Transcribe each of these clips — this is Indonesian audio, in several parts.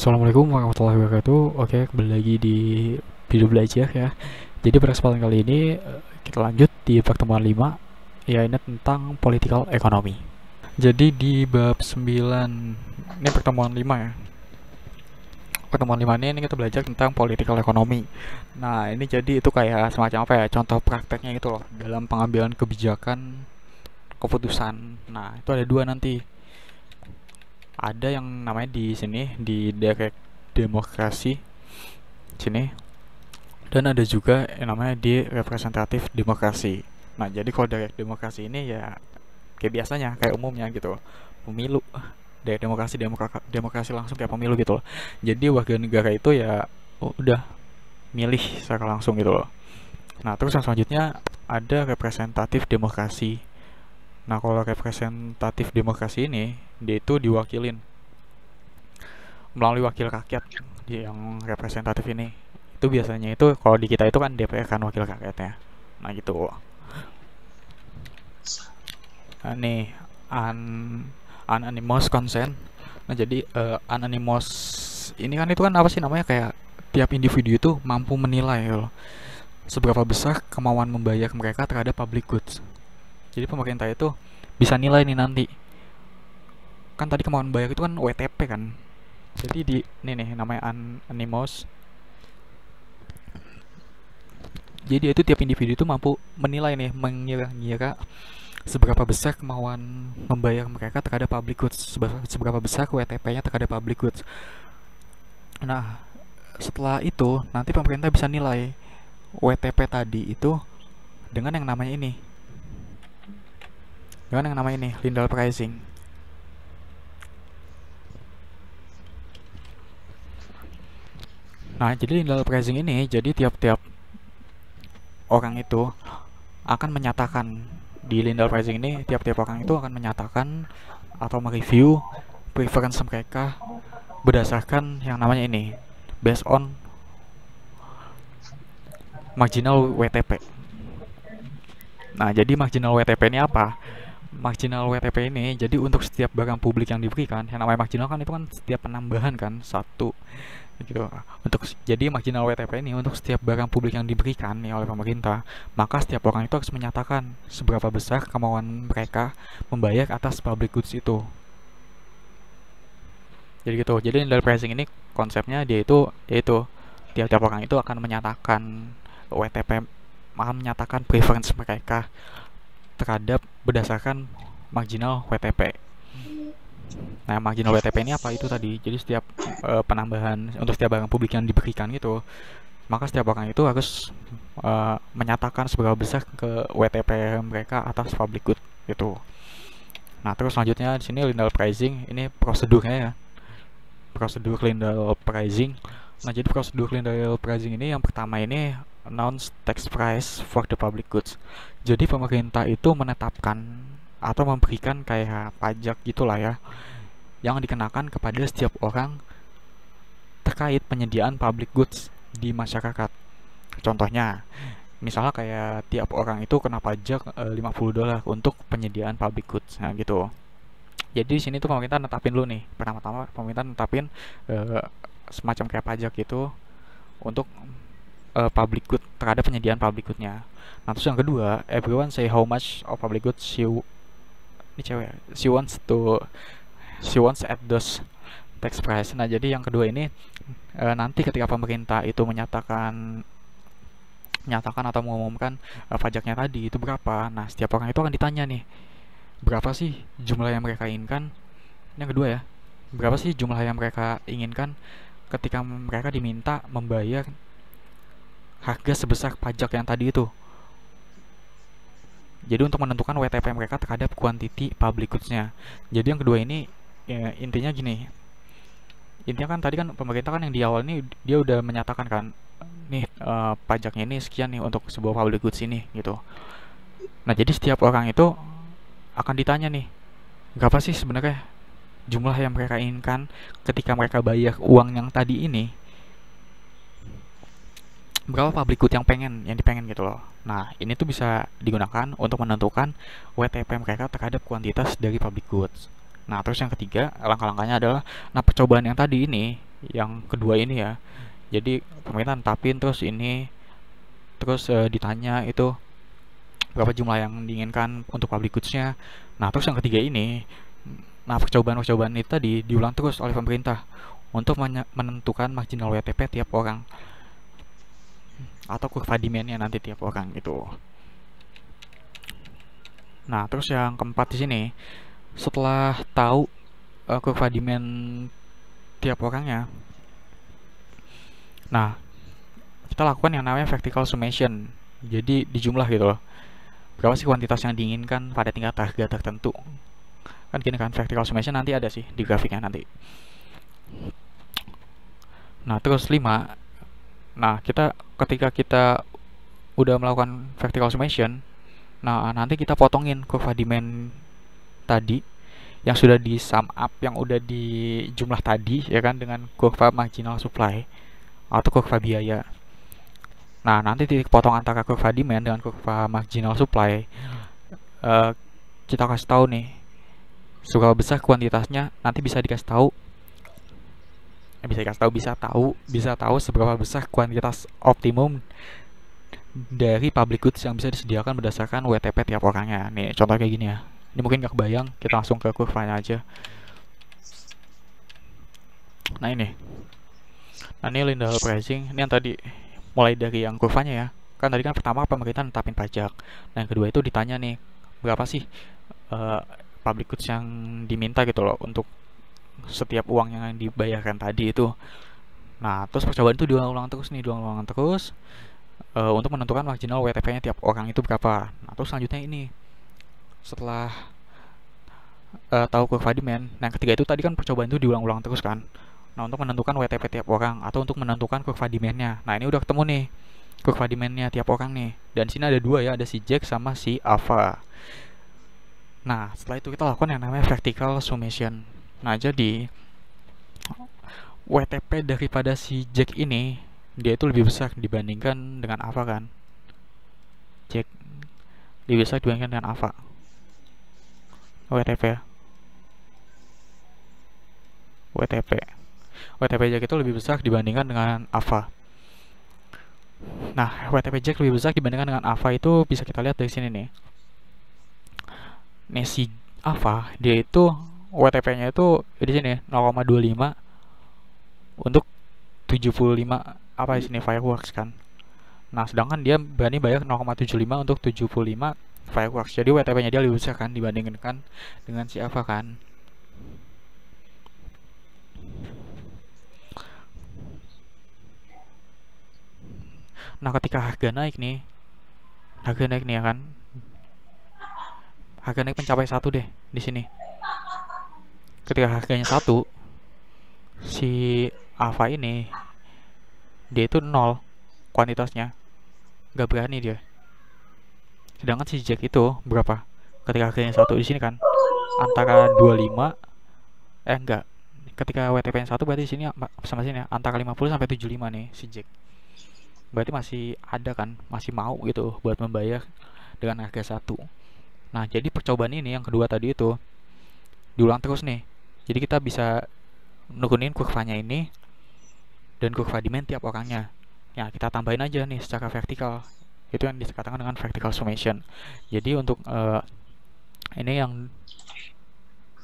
Assalamualaikum warahmatullahi wabarakatuh Oke kembali lagi di video belajar ya Jadi pada kesempatan kali ini eh, kita lanjut di pertemuan 5 Ya ini tentang political economy Jadi di bab 9 Ini pertemuan 5 ya Pertemuan 5 ini, ini kita belajar tentang political economy Nah ini jadi itu kayak semacam apa ya Contoh prakteknya gitu loh Dalam pengambilan kebijakan Keputusan Nah itu ada dua nanti ada yang namanya di sini di direct demokrasi sini dan ada juga yang namanya di representatif demokrasi nah jadi kalau direct demokrasi ini ya kayak biasanya kayak umumnya gitu pemilu dari demokrasi demokrasi, demokrasi langsung kayak pemilu gitu loh jadi warga negara itu ya oh, udah milih secara langsung gitu loh nah terus yang selanjutnya ada representatif demokrasi nah kalau representatif demokrasi ini dia itu diwakilin melalui wakil rakyat yang representatif ini itu biasanya itu kalau di kita itu kan DPR kan wakil rakyatnya nah gitu nah, nih an anonymous consent nah jadi uh, anonymous ini kan itu kan apa sih namanya kayak tiap individu itu mampu menilai loh, seberapa besar kemauan membayar mereka terhadap public goods jadi pemerintah itu bisa nilai nih nanti kan tadi kemauan bayar itu kan WTP kan jadi di ini nih namanya an animos. jadi itu tiap individu itu mampu menilai nih mengira-ngira seberapa besar kemauan membayar mereka terhadap public goods seberapa besar WTP-nya terhadap public goods nah setelah itu nanti pemerintah bisa nilai WTP tadi itu dengan yang namanya ini dengan yang namanya ini Lindal Pricing Nah, jadi lineal pricing ini jadi tiap-tiap orang itu akan menyatakan di lineal pricing ini tiap-tiap orang itu akan menyatakan atau mereview preference mereka berdasarkan yang namanya ini based on marginal WTP. Nah, jadi marginal WTP ini apa? marginal WTP ini jadi untuk setiap barang publik yang diberikan yang namanya marginal kan itu kan setiap penambahan kan satu gitu untuk jadi marginal WTP ini untuk setiap barang publik yang diberikan ya oleh pemerintah maka setiap orang itu harus menyatakan seberapa besar kemauan mereka membayar atas public goods itu jadi gitu jadi dari pricing ini konsepnya dia itu yaitu tiap-tiap orang itu akan menyatakan WTP akan menyatakan preference mereka terhadap berdasarkan marginal WTP Nah, marginal WTP ini apa itu tadi? Jadi setiap uh, penambahan untuk setiap barang publik yang diberikan gitu, maka setiap orang itu harus uh, menyatakan seberapa besar ke WTP mereka atas public good itu. Nah, terus selanjutnya di sini lindal pricing, ini prosedurnya ya. Prosedur lindal pricing. Nah, jadi prosedur lindal pricing ini yang pertama ini announce tax price for the public goods. Jadi pemerintah itu menetapkan atau memberikan kayak pajak gitulah ya yang dikenakan kepada setiap orang terkait penyediaan public goods di masyarakat. Contohnya, misalnya kayak tiap orang itu kena pajak e, eh, 50 dolar untuk penyediaan public goods nah gitu jadi di sini tuh pemerintah netapin dulu nih pertama-tama pemerintah netapin e, semacam kayak pajak gitu untuk e, public good terhadap penyediaan public goodnya nah terus yang kedua everyone say how much of public goods you ini cewek she wants to she wants at those tax price nah jadi yang kedua ini e, nanti ketika pemerintah itu menyatakan menyatakan atau mengumumkan e, pajaknya tadi itu berapa nah setiap orang itu akan ditanya nih berapa sih jumlah yang mereka inginkan ini yang kedua ya berapa sih jumlah yang mereka inginkan ketika mereka diminta membayar harga sebesar pajak yang tadi itu jadi untuk menentukan WTP mereka terhadap quantity public goods-nya. Jadi yang kedua ini ya, intinya gini. Intinya kan tadi kan pemerintah kan yang di awal ini dia udah menyatakan kan nih uh, pajaknya ini sekian nih untuk sebuah public goods ini gitu. Nah, jadi setiap orang itu akan ditanya nih, berapa sih sebenarnya jumlah yang mereka inginkan ketika mereka bayar uang yang tadi ini berapa public good yang pengen yang dipengen gitu loh. Nah, ini tuh bisa digunakan untuk menentukan WTP mereka terhadap kuantitas dari public goods. Nah, terus yang ketiga, langkah-langkahnya adalah nah percobaan yang tadi ini, yang kedua ini ya. Jadi pemerintah tapin terus ini terus e, ditanya itu berapa jumlah yang diinginkan untuk public goods Nah, terus yang ketiga ini nah percobaan-percobaan itu tadi diulang terus oleh pemerintah untuk menentukan marginal WTP tiap orang atau kurva demandnya nanti tiap orang itu. Nah, terus yang keempat di sini, setelah tahu uh, eh, kurva demand tiap orangnya, nah kita lakukan yang namanya vertical summation. Jadi dijumlah gitu loh. Berapa sih kuantitas yang diinginkan pada tingkat harga tertentu? Kan gini kan, vertical summation nanti ada sih di grafiknya nanti. Nah, terus 5, Nah, kita ketika kita udah melakukan vertical summation, nah nanti kita potongin kurva demand tadi yang sudah di sum up yang udah di jumlah tadi ya kan dengan kurva marginal supply atau kurva biaya. Nah, nanti titik potong antara kurva demand dengan kurva marginal supply uh, kita kasih tahu nih seberapa besar kuantitasnya nanti bisa dikasih tahu Eh, bisa kasih tahu bisa tahu bisa tahu seberapa besar kuantitas optimum dari public goods yang bisa disediakan berdasarkan WTP tiap orangnya nih contoh kayak gini ya ini mungkin nggak kebayang kita langsung ke kurvanya aja nah ini nah ini Lindahl pricing ini yang tadi mulai dari yang kurvanya ya kan tadi kan pertama pemerintah tetapin pajak nah yang kedua itu ditanya nih berapa sih uh, public goods yang diminta gitu loh untuk setiap uang yang dibayarkan tadi itu nah terus percobaan itu diulang-ulang terus nih diulang-ulang terus uh, untuk menentukan marginal WTP-nya tiap orang itu berapa nah terus selanjutnya ini setelah uh, tahu kurva demand nah yang ketiga itu tadi kan percobaan itu diulang-ulang terus kan nah untuk menentukan WTP tiap orang atau untuk menentukan kurva demand-nya nah ini udah ketemu nih kurva demand-nya tiap orang nih dan sini ada dua ya ada si Jack sama si Ava Nah, setelah itu kita lakukan yang namanya vertical summation. Nah, jadi WTP daripada si Jack ini dia itu lebih besar dibandingkan dengan Ava kan. Jack lebih besar dibandingkan dengan Ava. WTP WTP. WTP Jack itu lebih besar dibandingkan dengan Ava. Nah, WTP Jack lebih besar dibandingkan dengan Ava itu bisa kita lihat dari sini nih. Nih si Ava, dia itu WTP-nya itu ya di sini 0,25 ya, untuk 75 apa di sini fireworks kan. Nah, sedangkan dia berani bayar 0,75 untuk 75 fireworks. Jadi WTP-nya dia lebih besar kan dibandingkan kan dengan si Ava kan. Nah, ketika harga naik nih, harga naik nih ya kan. Harga naik mencapai satu deh di sini ketika harganya satu si Ava ini dia itu nol kuantitasnya nggak berani dia sedangkan si Jack itu berapa ketika harganya satu di sini kan antara 25 eh enggak ketika WTP yang satu berarti di sini sama sini ya antara 50 sampai 75 nih si Jack berarti masih ada kan masih mau gitu buat membayar dengan harga satu nah jadi percobaan ini yang kedua tadi itu diulang terus nih jadi kita bisa nukunin kurvanya ini dan kurva demand tiap orangnya ya kita tambahin aja nih secara vertikal itu yang dikatakan dengan vertical summation jadi untuk uh, ini yang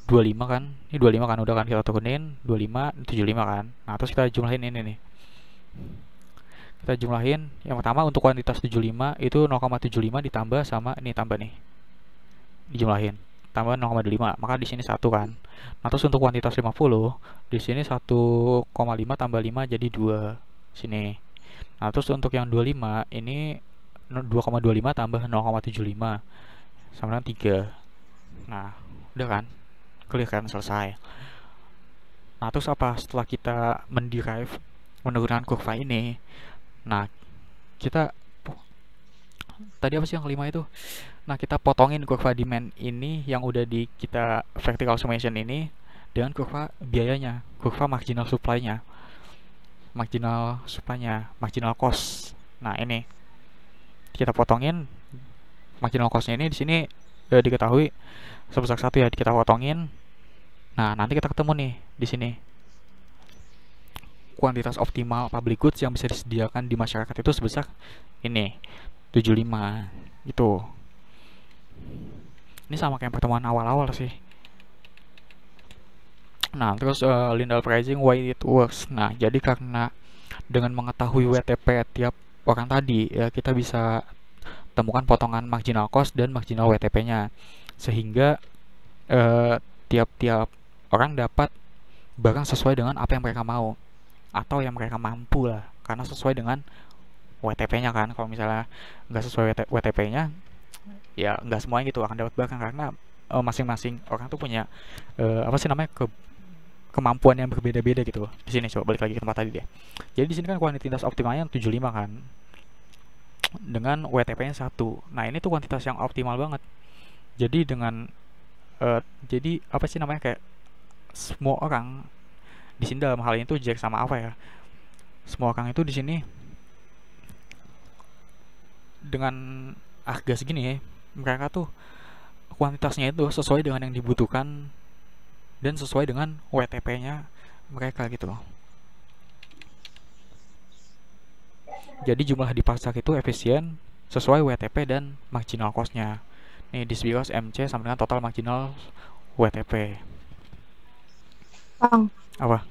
25 kan ini 25 kan udah kan kita turunin 25 75 kan nah terus kita jumlahin ini nih kita jumlahin yang pertama untuk kuantitas 75 itu 0,75 ditambah sama ini tambah nih dijumlahin tambah 0,5 maka di sini satu kan nah terus untuk kuantitas 50 di sini 1,5 tambah 5 jadi 2 sini nah terus untuk yang 25 ini 2,25 tambah 0,75 sama dengan 3 nah udah kan klik kan selesai nah terus apa setelah kita menderive menurunkan kurva ini nah kita tadi apa sih yang kelima itu nah kita potongin kurva demand ini yang udah di kita vertical summation ini dengan kurva biayanya kurva marginal supply-nya marginal supply-nya marginal cost nah ini kita potongin marginal cost-nya ini di sini eh, diketahui sebesar satu ya kita potongin nah nanti kita ketemu nih di sini kuantitas optimal public goods yang bisa disediakan di masyarakat itu sebesar ini 75 gitu ini sama kayak pertemuan awal-awal sih nah terus uh, Lindal pricing why it works nah jadi karena dengan mengetahui WTP tiap orang tadi ya kita bisa temukan potongan marginal cost dan marginal WTP-nya sehingga eh, tiap-tiap uh, orang dapat barang sesuai dengan apa yang mereka mau atau yang mereka mampu lah karena sesuai dengan WTP-nya kan kalau misalnya nggak sesuai WTP-nya ya nggak semuanya gitu akan dapat belakang karena eh, masing-masing uh, orang tuh punya uh, apa sih namanya ke kemampuan yang berbeda-beda gitu Di sini coba balik lagi ke tempat tadi deh. Jadi di sini kan kuantitas optimalnya 75 kan. Dengan WTP-nya satu. Nah, ini tuh kuantitas yang optimal banget. Jadi dengan uh, jadi apa sih namanya kayak semua orang di sini dalam hal ini tuh Jack sama apa ya? Semua orang itu di sini dengan harga segini ya mereka tuh kuantitasnya itu sesuai dengan yang dibutuhkan dan sesuai dengan WTP-nya mereka gitu loh. Jadi jumlah di pasar itu efisien sesuai WTP dan marginal cost-nya. Nih, disbios MC sama dengan total marginal WTP. Bang. Apa?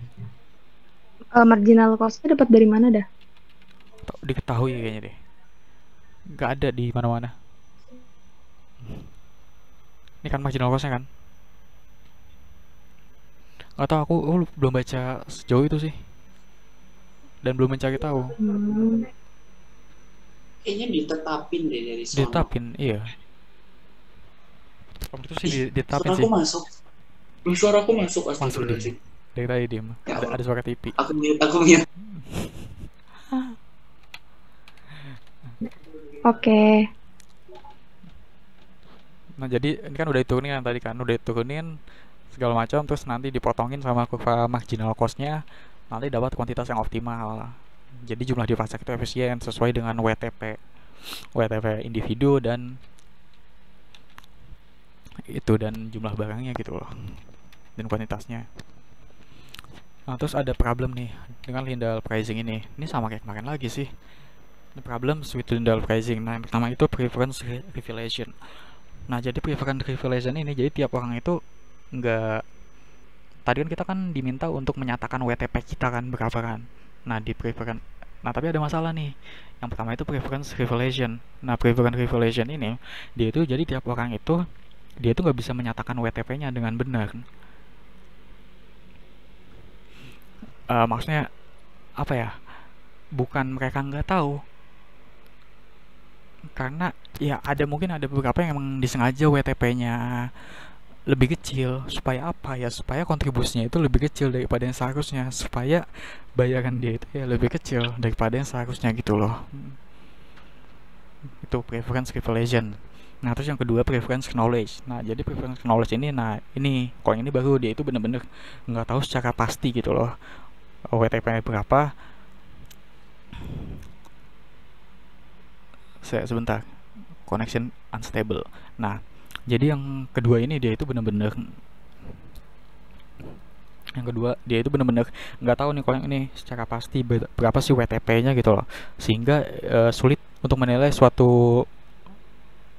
Uh, marginal cost-nya dapat dari mana dah? Diketahui kayaknya deh nggak ada di mana-mana ini kan marginal cost-nya kan Gak tau aku oh, belum baca sejauh itu sih dan belum mencari tahu hmm. kayaknya ditetapin deh dari sana ditetapin iya Om itu sih ditetapin sih. suara sih aku masuk hmm, suara aku masuk masuk deh dari tadi dia ya, ada, ada suara TV aku mute aku mute Oke. Okay. Nah, jadi ini kan udah diturunin kan tadi kan, udah diturunin segala macam terus nanti dipotongin sama kurva marginal cost-nya nanti dapat kuantitas yang optimal. Jadi jumlah dipajak itu efisien sesuai dengan WTP. WTP individu dan itu dan jumlah barangnya gitu loh. Dan kuantitasnya. Nah, terus ada problem nih dengan Lindal pricing ini. Ini sama kayak kemarin lagi sih the problems with the pricing nah yang pertama itu preference revelation nah jadi preference revelation ini jadi tiap orang itu nggak tadi kan kita kan diminta untuk menyatakan WTP kita kan berapa kan nah di preference nah tapi ada masalah nih yang pertama itu preference revelation nah preference revelation ini dia itu jadi tiap orang itu dia itu nggak bisa menyatakan WTP-nya dengan benar uh, maksudnya apa ya bukan mereka nggak tahu karena ya ada mungkin ada beberapa yang emang disengaja WTP-nya lebih kecil supaya apa ya supaya kontribusinya itu lebih kecil daripada yang seharusnya supaya bayaran dia itu ya lebih kecil daripada yang seharusnya gitu loh hmm. itu preference privilege nah terus yang kedua preference knowledge nah jadi preference knowledge ini nah ini kalau ini baru dia itu bener-bener nggak tahu secara pasti gitu loh WTP berapa saya sebentar connection unstable nah jadi yang kedua ini dia itu bener-bener yang kedua dia itu bener-bener nggak tahu nih kalau ini secara pasti berapa sih WTP-nya gitu loh sehingga uh, sulit untuk menilai suatu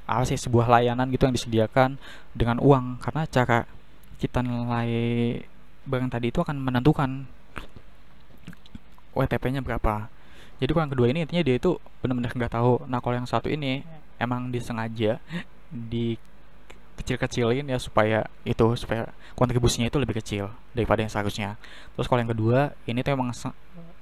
apa sih sebuah layanan gitu yang disediakan dengan uang karena cara kita nilai barang tadi itu akan menentukan WTP-nya berapa jadi kalau yang kedua ini intinya dia itu benar-benar nggak tahu nah kalau yang satu ini hmm. emang disengaja di kecil-kecilin ya supaya itu supaya kontribusinya itu lebih kecil daripada yang seharusnya terus kalau yang kedua ini tuh emang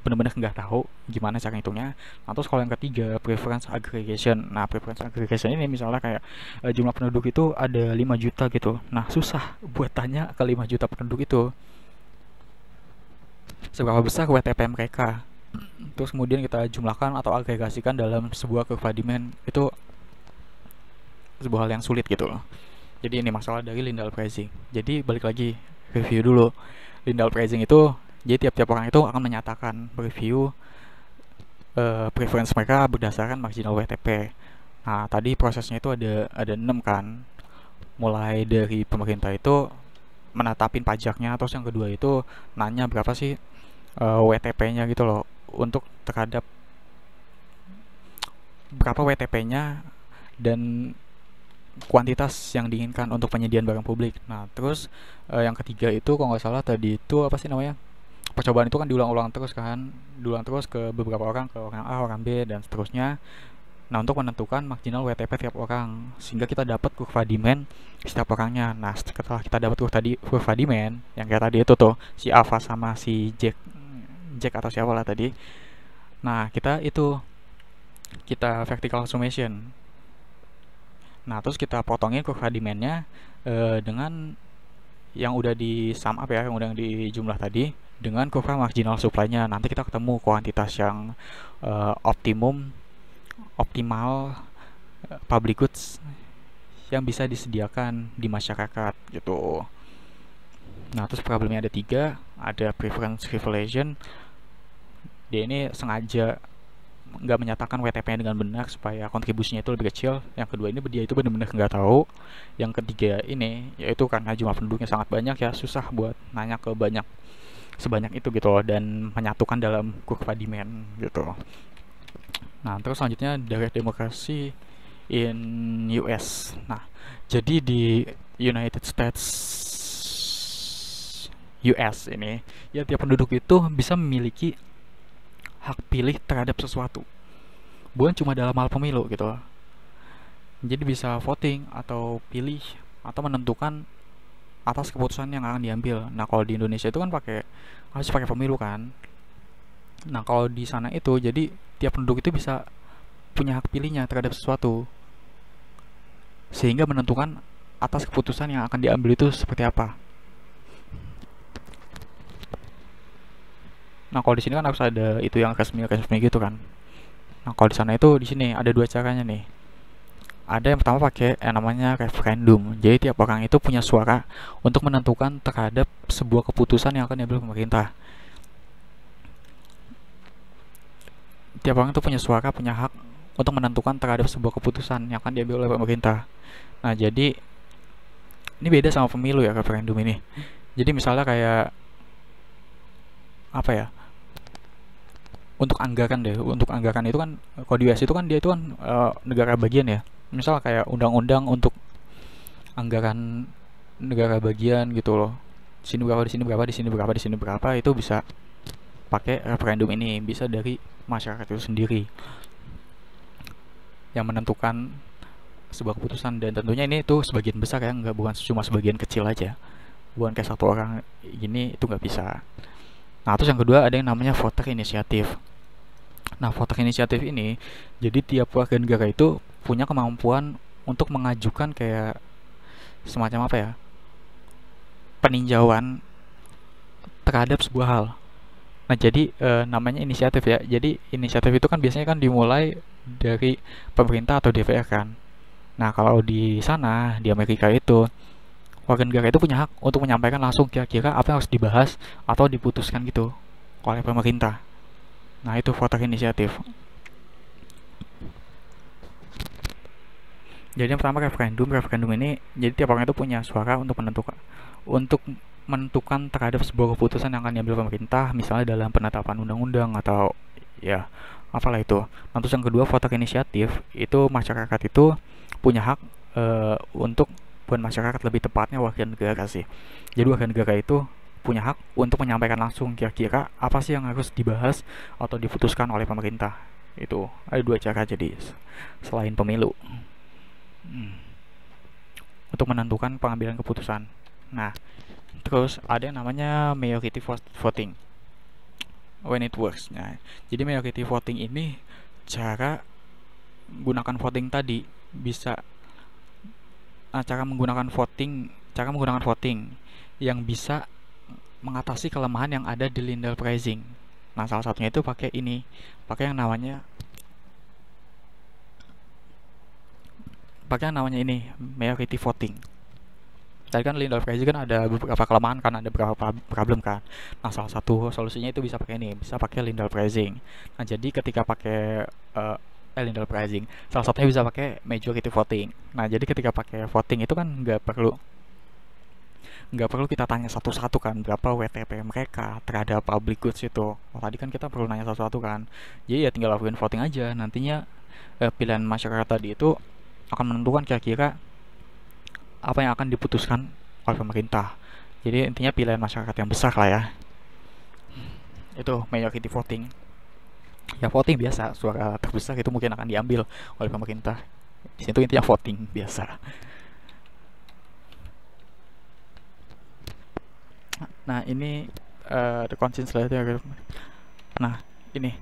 benar-benar nggak tahu gimana cara hitungnya nah terus kalau yang ketiga preference aggregation nah preference aggregation ini misalnya kayak uh, jumlah penduduk itu ada 5 juta gitu nah susah buat tanya ke 5 juta penduduk itu seberapa besar WTP mereka terus kemudian kita jumlahkan atau agregasikan dalam sebuah curve dimen itu sebuah hal yang sulit gitu loh jadi ini masalah dari lindal pricing jadi balik lagi review dulu lindal pricing itu jadi tiap-tiap orang itu akan menyatakan review uh, preference mereka berdasarkan marginal WTP nah tadi prosesnya itu ada ada enam kan mulai dari pemerintah itu menatapin pajaknya terus yang kedua itu nanya berapa sih uh, eh, WTP-nya gitu loh untuk terhadap berapa WTP-nya dan kuantitas yang diinginkan untuk penyediaan barang publik. Nah, terus eh, yang ketiga itu kalau nggak salah tadi itu apa sih namanya? Percobaan itu kan diulang-ulang terus kan, diulang terus ke beberapa orang, ke orang A, orang B dan seterusnya. Nah, untuk menentukan marginal WTP tiap orang sehingga kita dapat kurva demand setiap orangnya. Nah, setelah kita dapat kurva, tadi kurva demand yang kayak tadi itu tuh si Ava sama si Jack Jack atau siapa lah tadi nah kita itu kita vertical summation nah terus kita potongin ke dimennya eh, dengan yang udah di sum up ya yang udah di jumlah tadi dengan kurva marginal supply-nya nanti kita ketemu kuantitas yang uh, optimum optimal eh, public goods yang bisa disediakan di masyarakat gitu nah terus problemnya ada tiga ada preference revelation dia ini sengaja nggak menyatakan WTP-nya dengan benar supaya kontribusinya itu lebih kecil. Yang kedua ini dia itu benar-benar nggak tahu. Yang ketiga ini yaitu karena jumlah penduduknya sangat banyak ya susah buat nanya ke banyak sebanyak itu gitu loh dan menyatukan dalam kurva demand gitu. Nah terus selanjutnya dari demokrasi in US. Nah jadi di United States US ini ya tiap penduduk itu bisa memiliki hak pilih terhadap sesuatu bukan cuma dalam hal pemilu gitu loh jadi bisa voting atau pilih atau menentukan atas keputusan yang akan diambil nah kalau di Indonesia itu kan pakai harus pakai pemilu kan nah kalau di sana itu jadi tiap penduduk itu bisa punya hak pilihnya terhadap sesuatu sehingga menentukan atas keputusan yang akan diambil itu seperti apa Nah kalau di sini kan harus ada itu yang resmi resmi gitu kan. Nah kalau di sana itu di sini ada dua caranya nih. Ada yang pertama pakai yang namanya referendum. Jadi tiap orang itu punya suara untuk menentukan terhadap sebuah keputusan yang akan diambil pemerintah. Tiap orang itu punya suara, punya hak untuk menentukan terhadap sebuah keputusan yang akan diambil oleh pemerintah. Nah jadi ini beda sama pemilu ya referendum ini. Jadi misalnya kayak apa ya untuk anggaran deh untuk anggaran itu kan kalau di US itu kan dia itu kan uh, negara bagian ya misal kayak undang-undang untuk anggaran negara bagian gitu loh sini berapa di sini berapa di sini berapa di sini berapa itu bisa pakai referendum ini bisa dari masyarakat itu sendiri yang menentukan sebuah keputusan dan tentunya ini itu sebagian besar ya nggak bukan cuma sebagian kecil aja bukan kayak satu orang ini itu nggak bisa Nah, terus yang kedua ada yang namanya voter inisiatif. Nah, voter inisiatif ini jadi tiap warga negara itu punya kemampuan untuk mengajukan kayak semacam apa ya? peninjauan terhadap sebuah hal. Nah, jadi e, namanya inisiatif ya. Jadi inisiatif itu kan biasanya kan dimulai dari pemerintah atau DPR kan. Nah, kalau di sana, di Amerika itu warga negara itu punya hak untuk menyampaikan langsung kira-kira apa yang harus dibahas atau diputuskan gitu oleh pemerintah. Nah, itu voter inisiatif. Jadi yang pertama referendum, referendum ini jadi tiap orang itu punya suara untuk menentukan untuk menentukan terhadap sebuah keputusan yang akan diambil pemerintah, misalnya dalam penetapan undang-undang atau ya apalah itu. Nah, terus yang kedua voter inisiatif itu masyarakat itu punya hak e, untuk bukan masyarakat lebih tepatnya warga negara sih jadi warga negara itu punya hak untuk menyampaikan langsung kira-kira apa sih yang harus dibahas atau diputuskan oleh pemerintah itu ada dua cara jadi selain pemilu hmm. untuk menentukan pengambilan keputusan nah terus ada yang namanya majority voting when it works nah jadi majority voting ini cara gunakan voting tadi bisa Ah, cara menggunakan voting cara menggunakan voting yang bisa mengatasi kelemahan yang ada di Lindel Pricing. Nah, salah satunya itu pakai ini, pakai yang namanya pakai yang namanya ini, majority voting. Tadi kan Lindel Pricing kan ada beberapa kelemahan kan, ada beberapa problem kan. Nah, salah satu solusinya itu bisa pakai ini, bisa pakai Lindel Pricing. Nah, jadi ketika pakai uh, eh, Lindell Pricing salah satunya bisa pakai majority voting nah jadi ketika pakai voting itu kan nggak perlu nggak perlu kita tanya satu-satu kan berapa WTP mereka terhadap public goods itu oh, tadi kan kita perlu nanya satu-satu kan jadi ya tinggal lakuin voting aja nantinya eh, pilihan masyarakat tadi itu akan menentukan kira-kira apa yang akan diputuskan oleh pemerintah jadi intinya pilihan masyarakat yang besar lah ya itu majority voting ya voting biasa suara terbesar itu mungkin akan diambil oleh pemerintah di situ intinya voting biasa nah ini uh, eh, the conscience selanjutnya nah ini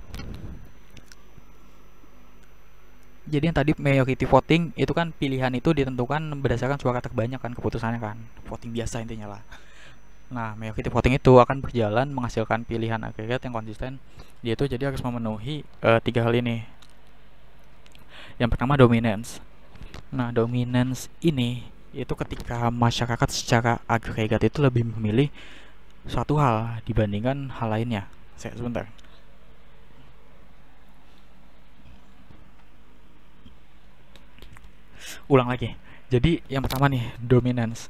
jadi yang tadi majority voting itu kan pilihan itu ditentukan berdasarkan suara terbanyak kan keputusannya kan voting biasa intinya lah Nah, meyakini voting itu akan berjalan menghasilkan pilihan agregat yang konsisten. Dia itu jadi harus memenuhi uh, tiga hal ini. Yang pertama dominance. Nah, dominance ini itu ketika masyarakat secara agregat itu lebih memilih satu hal dibandingkan hal lainnya. Saya sebentar. Ulang lagi. Jadi yang pertama nih dominance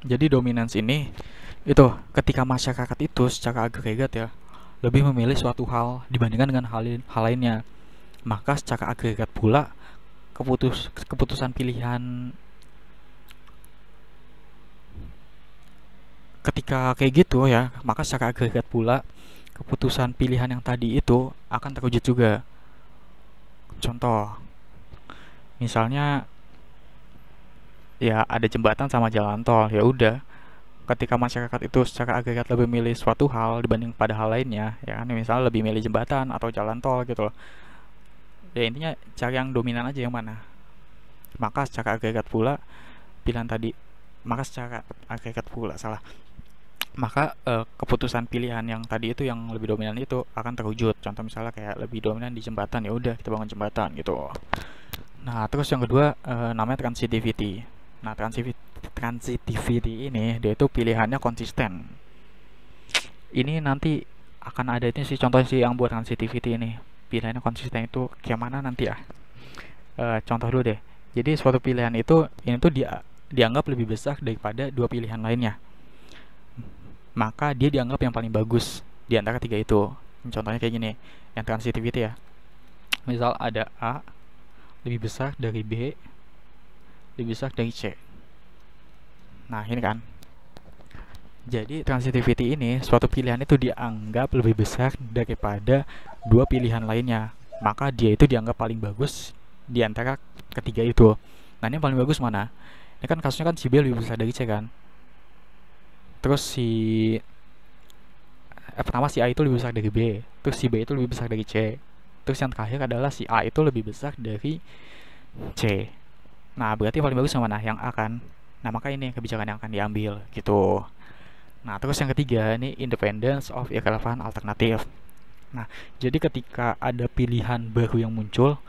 jadi dominance ini itu ketika masyarakat itu secara agregat ya lebih memilih suatu hal dibandingkan dengan hal, hal lainnya. Maka secara agregat pula keputus keputusan pilihan ketika kayak gitu ya, maka secara agregat pula keputusan pilihan yang tadi itu akan terwujud juga. Contoh misalnya ya ada jembatan sama jalan tol ya udah ketika masyarakat itu secara agregat lebih milih suatu hal dibanding pada hal lainnya ya kan misalnya lebih milih jembatan atau jalan tol gitu loh ya intinya cari yang dominan aja yang mana maka secara agregat pula pilihan tadi maka secara agregat pula salah maka eh, keputusan pilihan yang tadi itu yang lebih dominan itu akan terwujud contoh misalnya kayak lebih dominan di jembatan ya udah kita bangun jembatan gitu nah terus yang kedua eh, namanya transitivity Nah, transitivity ini dia itu pilihannya konsisten. Ini nanti akan ada itu sih contoh sih yang buat transitivity ini. Pilihannya konsisten itu kayak mana nanti ya? E, contoh dulu deh. Jadi suatu pilihan itu ini tuh dia dianggap lebih besar daripada dua pilihan lainnya. Maka dia dianggap yang paling bagus di antara tiga itu. Contohnya kayak gini, yang transitivity ya. Misal ada A lebih besar dari B lebih besar dari C nah ini kan jadi transitivity ini suatu pilihan itu dianggap lebih besar daripada dua pilihan lainnya maka dia itu dianggap paling bagus di antara ketiga itu nah ini paling bagus mana ini kan kasusnya kan si B lebih besar dari C kan terus si eh, pertama si A itu lebih besar dari B terus si B itu lebih besar dari C terus yang terakhir adalah si A itu lebih besar dari C Nah, berarti paling bagus yang mana? Yang A Nah, maka ini kebijakan yang akan diambil gitu. Nah, terus yang ketiga ini independence of irrelevant alternative. Nah, jadi ketika ada pilihan baru yang muncul,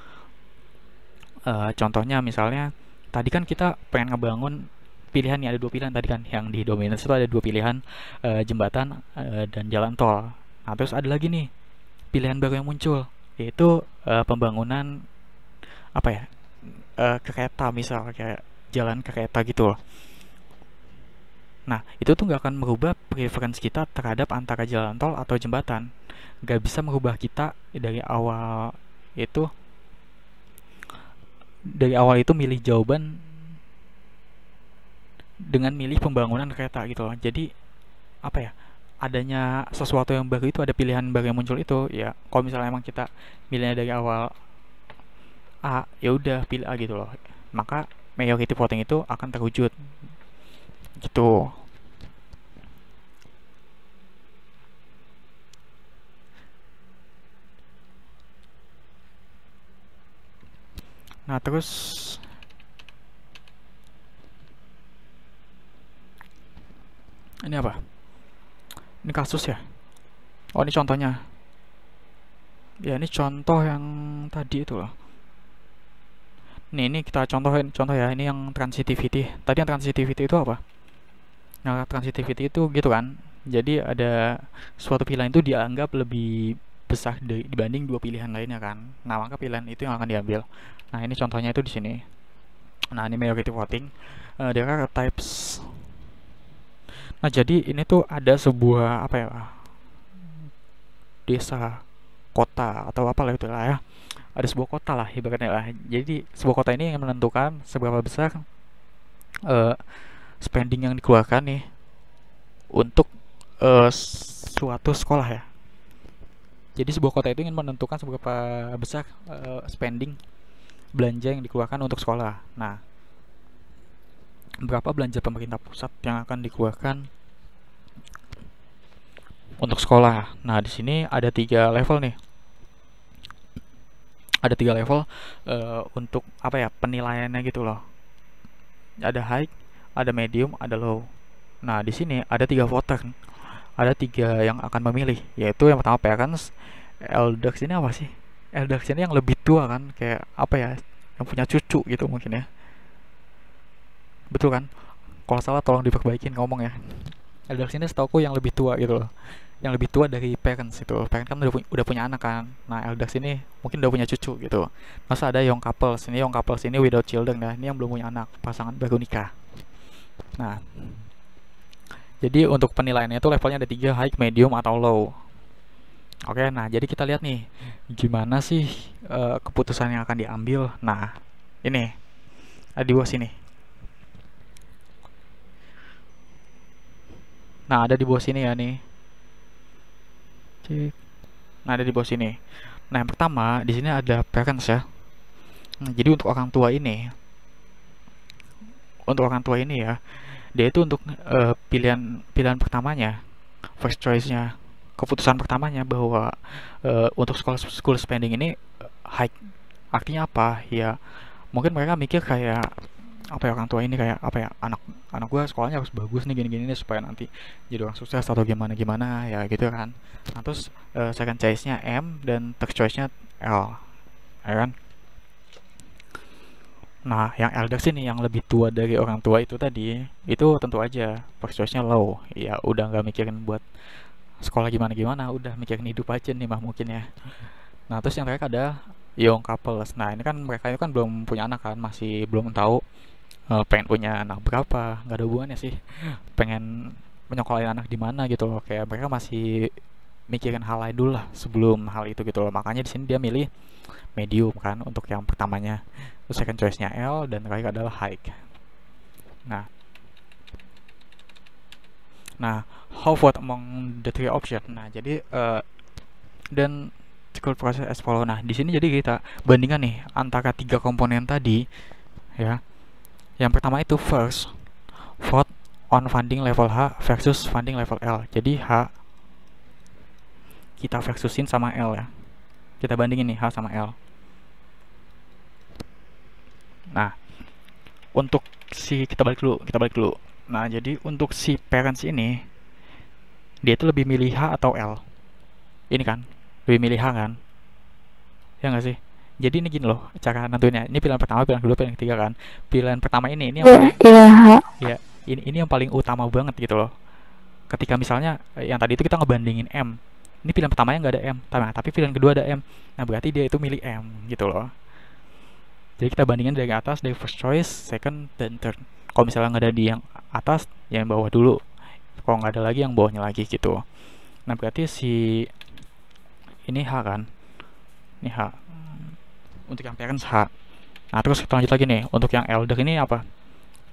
uh, contohnya misalnya tadi kan kita pengen ngebangun pilihan nih ada dua pilihan tadi kan yang di dominance itu ada dua pilihan uh, jembatan uh, dan jalan tol. Nah, terus ada lagi nih pilihan baru yang muncul yaitu uh, pembangunan apa ya uh, kereta misal kayak jalan kereta gitu loh nah itu tuh nggak akan merubah preference kita terhadap antara jalan tol atau jembatan nggak bisa merubah kita dari awal itu dari awal itu milih jawaban dengan milih pembangunan kereta gitu loh jadi apa ya adanya sesuatu yang baru itu ada pilihan baru yang muncul itu ya kalau misalnya emang kita milihnya dari awal A ya udah pilih A gitu loh maka majority voting itu akan terwujud gitu Nah, terus ini apa? Ini kasus ya? Oh, ini contohnya. Ya, ini contoh yang tadi itu loh nih ini kita contohin contoh ya ini yang transitivity tadi yang transitivity itu apa nah transitivity itu gitu kan jadi ada suatu pilihan itu dianggap lebih besar dibanding dua pilihan lainnya kan nah maka pilihan itu yang akan diambil nah ini contohnya itu di sini nah ini majority voting uh, there are types nah jadi ini tuh ada sebuah apa ya desa kota atau lah itu lah ya ada sebuah kota lah ibaratnya lah jadi sebuah kota ini yang menentukan seberapa besar uh, spending yang dikeluarkan nih untuk uh, suatu sekolah ya jadi sebuah kota itu ingin menentukan seberapa besar uh, spending belanja yang dikeluarkan untuk sekolah nah berapa belanja pemerintah pusat yang akan dikeluarkan untuk sekolah nah di sini ada tiga level nih ada tiga level uh, untuk apa ya penilaiannya gitu loh ada high ada medium ada low nah di sini ada tiga voter ada tiga yang akan memilih yaitu yang pertama parents elders ini apa sih elders ini yang lebih tua kan kayak apa ya yang punya cucu gitu mungkin ya betul kan kalau salah tolong diperbaikin ngomong ya elders ini setauku yang lebih tua gitu loh yang lebih tua dari parents itu parents kan udah punya, udah punya anak kan nah elders sini mungkin udah punya cucu gitu masa ada young couples ini young couples ini without children ya ini yang belum punya anak pasangan baru nikah nah jadi untuk penilaiannya itu levelnya ada tiga high medium atau low oke nah jadi kita lihat nih gimana sih uh, keputusan yang akan diambil nah ini ada di bawah sini nah ada di bawah sini ya nih cek nah ada di bawah sini nah yang pertama di sini ada parents ya nah, jadi untuk orang tua ini untuk orang tua ini ya dia itu untuk uh, pilihan pilihan pertamanya first choice-nya keputusan pertamanya bahwa uh, untuk sekolah school spending ini uh, high artinya apa ya mungkin mereka mikir kayak apa ya orang tua ini kayak apa ya anak anak gue sekolahnya harus bagus nih gini-gini nih supaya nanti jadi orang sukses atau gimana gimana ya gitu kan nah, terus uh, second choice nya M dan third choice nya L ya kan nah yang sih ini yang lebih tua dari orang tua itu tadi itu tentu aja first choice nya low ya udah nggak mikirin buat sekolah gimana gimana udah mikirin hidup aja nih mah mungkin ya nah terus yang terakhir ada young couples nah ini kan mereka itu kan belum punya anak kan masih belum tahu uh, pengen punya anak berapa nggak ada hubungannya sih pengen menyokolin anak di mana gitu loh kayak mereka masih mikirin hal lain dulu lah sebelum hal itu gitu loh makanya di sini dia milih medium kan untuk yang pertamanya terus second choice nya L dan terakhir adalah high nah nah how about among the three option nah jadi uh, dan cikul proses as follow nah di sini jadi kita bandingkan nih antara tiga komponen tadi ya yang pertama itu first, vote on funding level H versus funding level L. Jadi H kita versusin sama L ya. Kita bandingin nih H sama L. Nah, untuk si kita balik dulu, kita balik dulu. Nah, jadi untuk si parents ini dia itu lebih milih H atau L. Ini kan, lebih milih H kan? Ya nggak sih? jadi ini gini loh cara nantunya ini pilihan pertama pilihan kedua pilihan ketiga kan pilihan pertama ini ini yang iya, paling, ya ini ini yang paling utama banget gitu loh ketika misalnya eh, yang tadi itu kita ngebandingin m ini pilihan pertamanya nggak ada m tapi tapi pilihan kedua ada m nah berarti dia itu milih m gitu loh jadi kita bandingin dari atas dari first choice second dan third kalau misalnya nggak ada di yang atas ya yang bawah dulu kalau nggak ada lagi yang bawahnya lagi gitu nah berarti si ini h kan ini h untuk yang parents H nah terus kita lanjut lagi nih untuk yang elder ini apa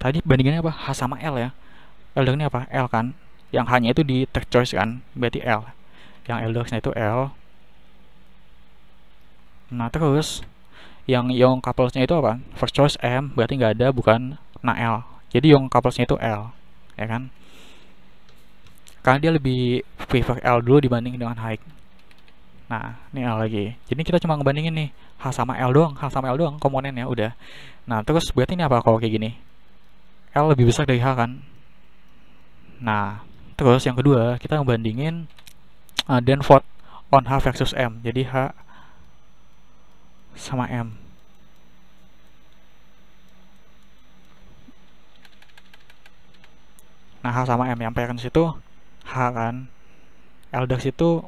tadi bandingannya apa H sama L ya elder ini apa L kan yang hanya itu di third choice kan berarti L yang eldersnya itu L nah terus yang young couplesnya itu apa first choice M berarti nggak ada bukan nah L jadi young couplesnya itu L ya kan karena dia lebih prefer L dulu dibanding dengan high Nah, ini L lagi. Jadi kita cuma ngebandingin nih H sama L doang, H sama L doang komponennya udah. Nah, terus berarti ini apa kalau kayak gini? L lebih besar dari H kan? Nah, terus yang kedua kita ngebandingin uh, eh, Danford on H versus M. Jadi H sama M. Nah, H sama M yang parents itu H kan. L dari itu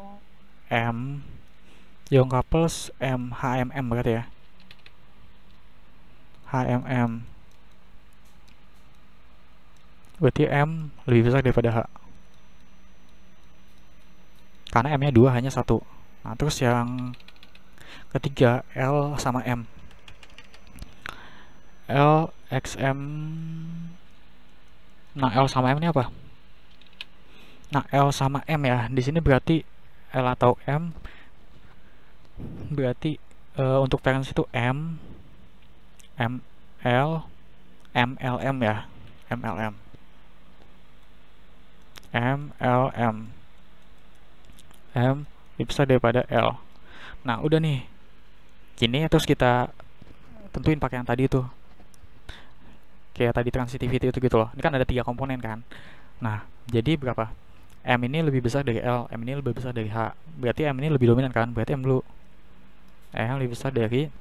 M young couples M HMM berarti ya HMM berarti M lebih besar daripada H karena M nya dua hanya satu nah terus yang ketiga L sama M L X M. nah L sama M ini apa nah L sama M ya di sini berarti L atau M berarti uh, untuk parents itu M M L M L M ya M L M M M L lebih besar daripada L nah udah nih gini ya, terus kita tentuin pakai yang tadi itu kayak tadi transitivity itu gitu loh ini kan ada tiga komponen kan nah jadi berapa M ini lebih besar dari L, M ini lebih besar dari H. Berarti M ini lebih dominan kan? Berarti M dulu. Eh, M lebih besar dari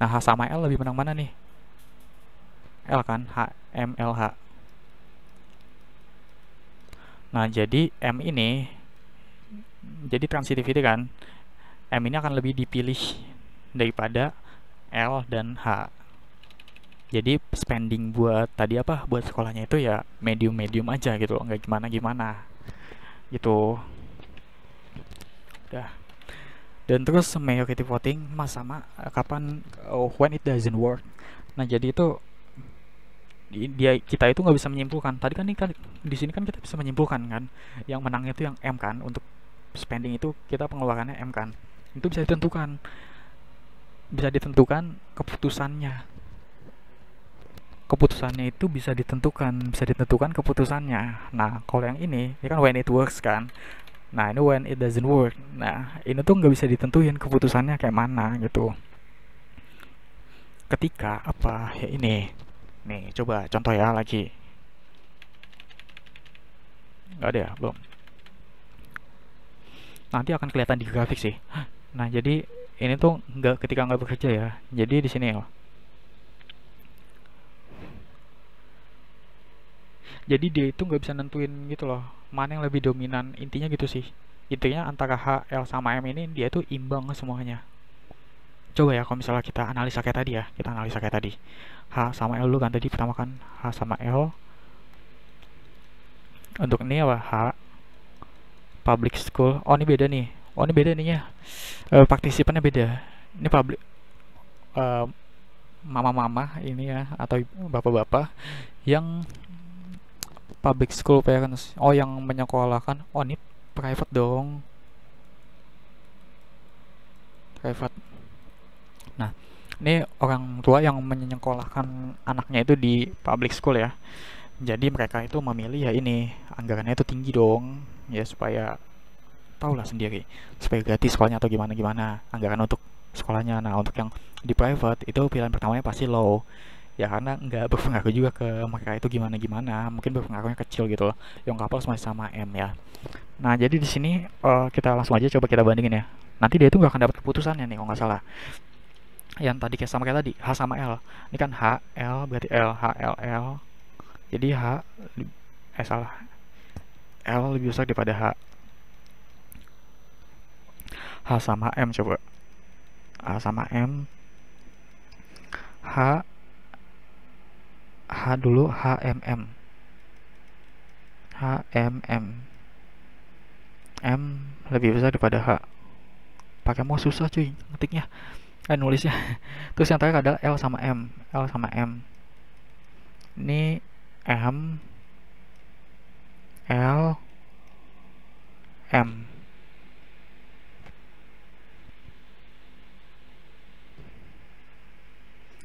Nah, H sama L lebih menang mana nih? L kan? H, M, L, H. Nah, jadi M ini jadi transitivity kan M ini akan lebih dipilih daripada L dan H. Jadi spending buat tadi apa buat sekolahnya itu ya medium-medium aja gitu loh, nggak gimana-gimana gitu udah dan terus majority voting mas sama eh, kapan oh, when it doesn't work nah jadi itu dia kita itu nggak bisa menyimpulkan tadi kan ini kan di sini kan kita bisa menyimpulkan kan yang menangnya itu yang M kan untuk spending itu kita pengeluarannya M kan itu bisa ditentukan bisa ditentukan keputusannya keputusannya itu bisa ditentukan bisa ditentukan keputusannya nah kalau yang ini ini kan when it works kan nah ini when it doesn't work nah ini tuh nggak bisa ditentuin keputusannya kayak mana gitu ketika apa ya ini nih coba contoh ya lagi nggak ada ya belum nanti akan kelihatan di grafik sih nah jadi ini tuh nggak ketika nggak bekerja ya jadi di sini ya jadi dia itu nggak bisa nentuin gitu loh mana yang lebih dominan intinya gitu sih intinya antara H L sama M ini dia itu imbang semuanya coba ya kalau misalnya kita analisa kayak tadi ya kita analisa kayak tadi H sama L dulu kan tadi pertama kan H sama L untuk ini apa H public school oh ini beda nih oh ini beda nih ya eh, partisipannya beda ini public uh, mama-mama ini ya atau bapak-bapak yang public school parents oh yang menyekolahkan oh ini private dong private nah ini orang tua yang menyekolahkan anaknya itu di public school ya jadi mereka itu memilih ya ini anggarannya itu tinggi dong ya supaya tahulah sendiri supaya gratis sekolahnya atau gimana gimana anggaran untuk sekolahnya nah untuk yang di private itu pilihan pertamanya pasti low ya karena nggak berpengaruh juga ke mereka itu gimana gimana mungkin berpengaruhnya kecil gitu loh yang kapal masih sama M ya nah jadi di sini uh, kita langsung aja coba kita bandingin ya nanti dia itu nggak akan dapat keputusannya nih kalau nggak salah yang tadi kayak sama kayak tadi H sama L ini kan H L berarti L H L L jadi H eh salah L lebih besar daripada H H sama M coba A sama M H H dulu HMM HMM M lebih besar daripada H pakai mau susah cuy ngetiknya eh nulisnya terus yang terakhir adalah L sama M L sama M ini M L M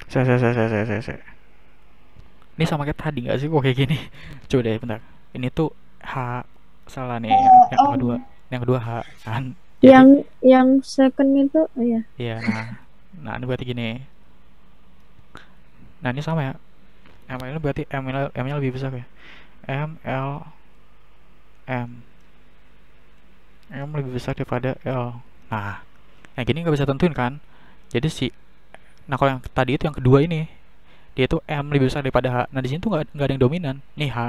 saya saya saya saya saya ini sama kayak tadi gak sih kok kayak gini coba deh bentar ini tuh H salah nih oh, yang, yang oh. kedua yang kedua H kan Jadi, yang yang second itu oh iya iya nah nah ini berarti gini nah ini sama ya M ini berarti M nya M nya lebih besar ya M L M M lebih besar daripada L nah yang gini gak bisa tentuin kan jadi si nah kalau yang tadi itu yang kedua ini dia itu M lebih besar daripada H nah di sini tuh nggak ada yang dominan nih H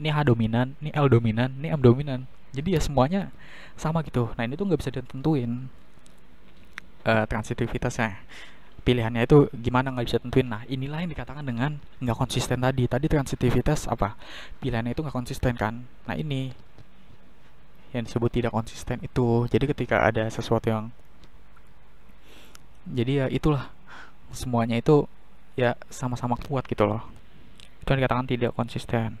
nih H dominan nih L dominan nih M dominan jadi ya semuanya sama gitu nah ini tuh nggak bisa ditentuin uh, transitivitasnya pilihannya itu gimana nggak bisa tentuin nah inilah yang dikatakan dengan nggak konsisten tadi tadi transitivitas apa pilihannya itu nggak konsisten kan nah ini yang disebut tidak konsisten itu jadi ketika ada sesuatu yang jadi ya itulah semuanya itu ya sama-sama kuat gitu loh itu yang dikatakan tidak konsisten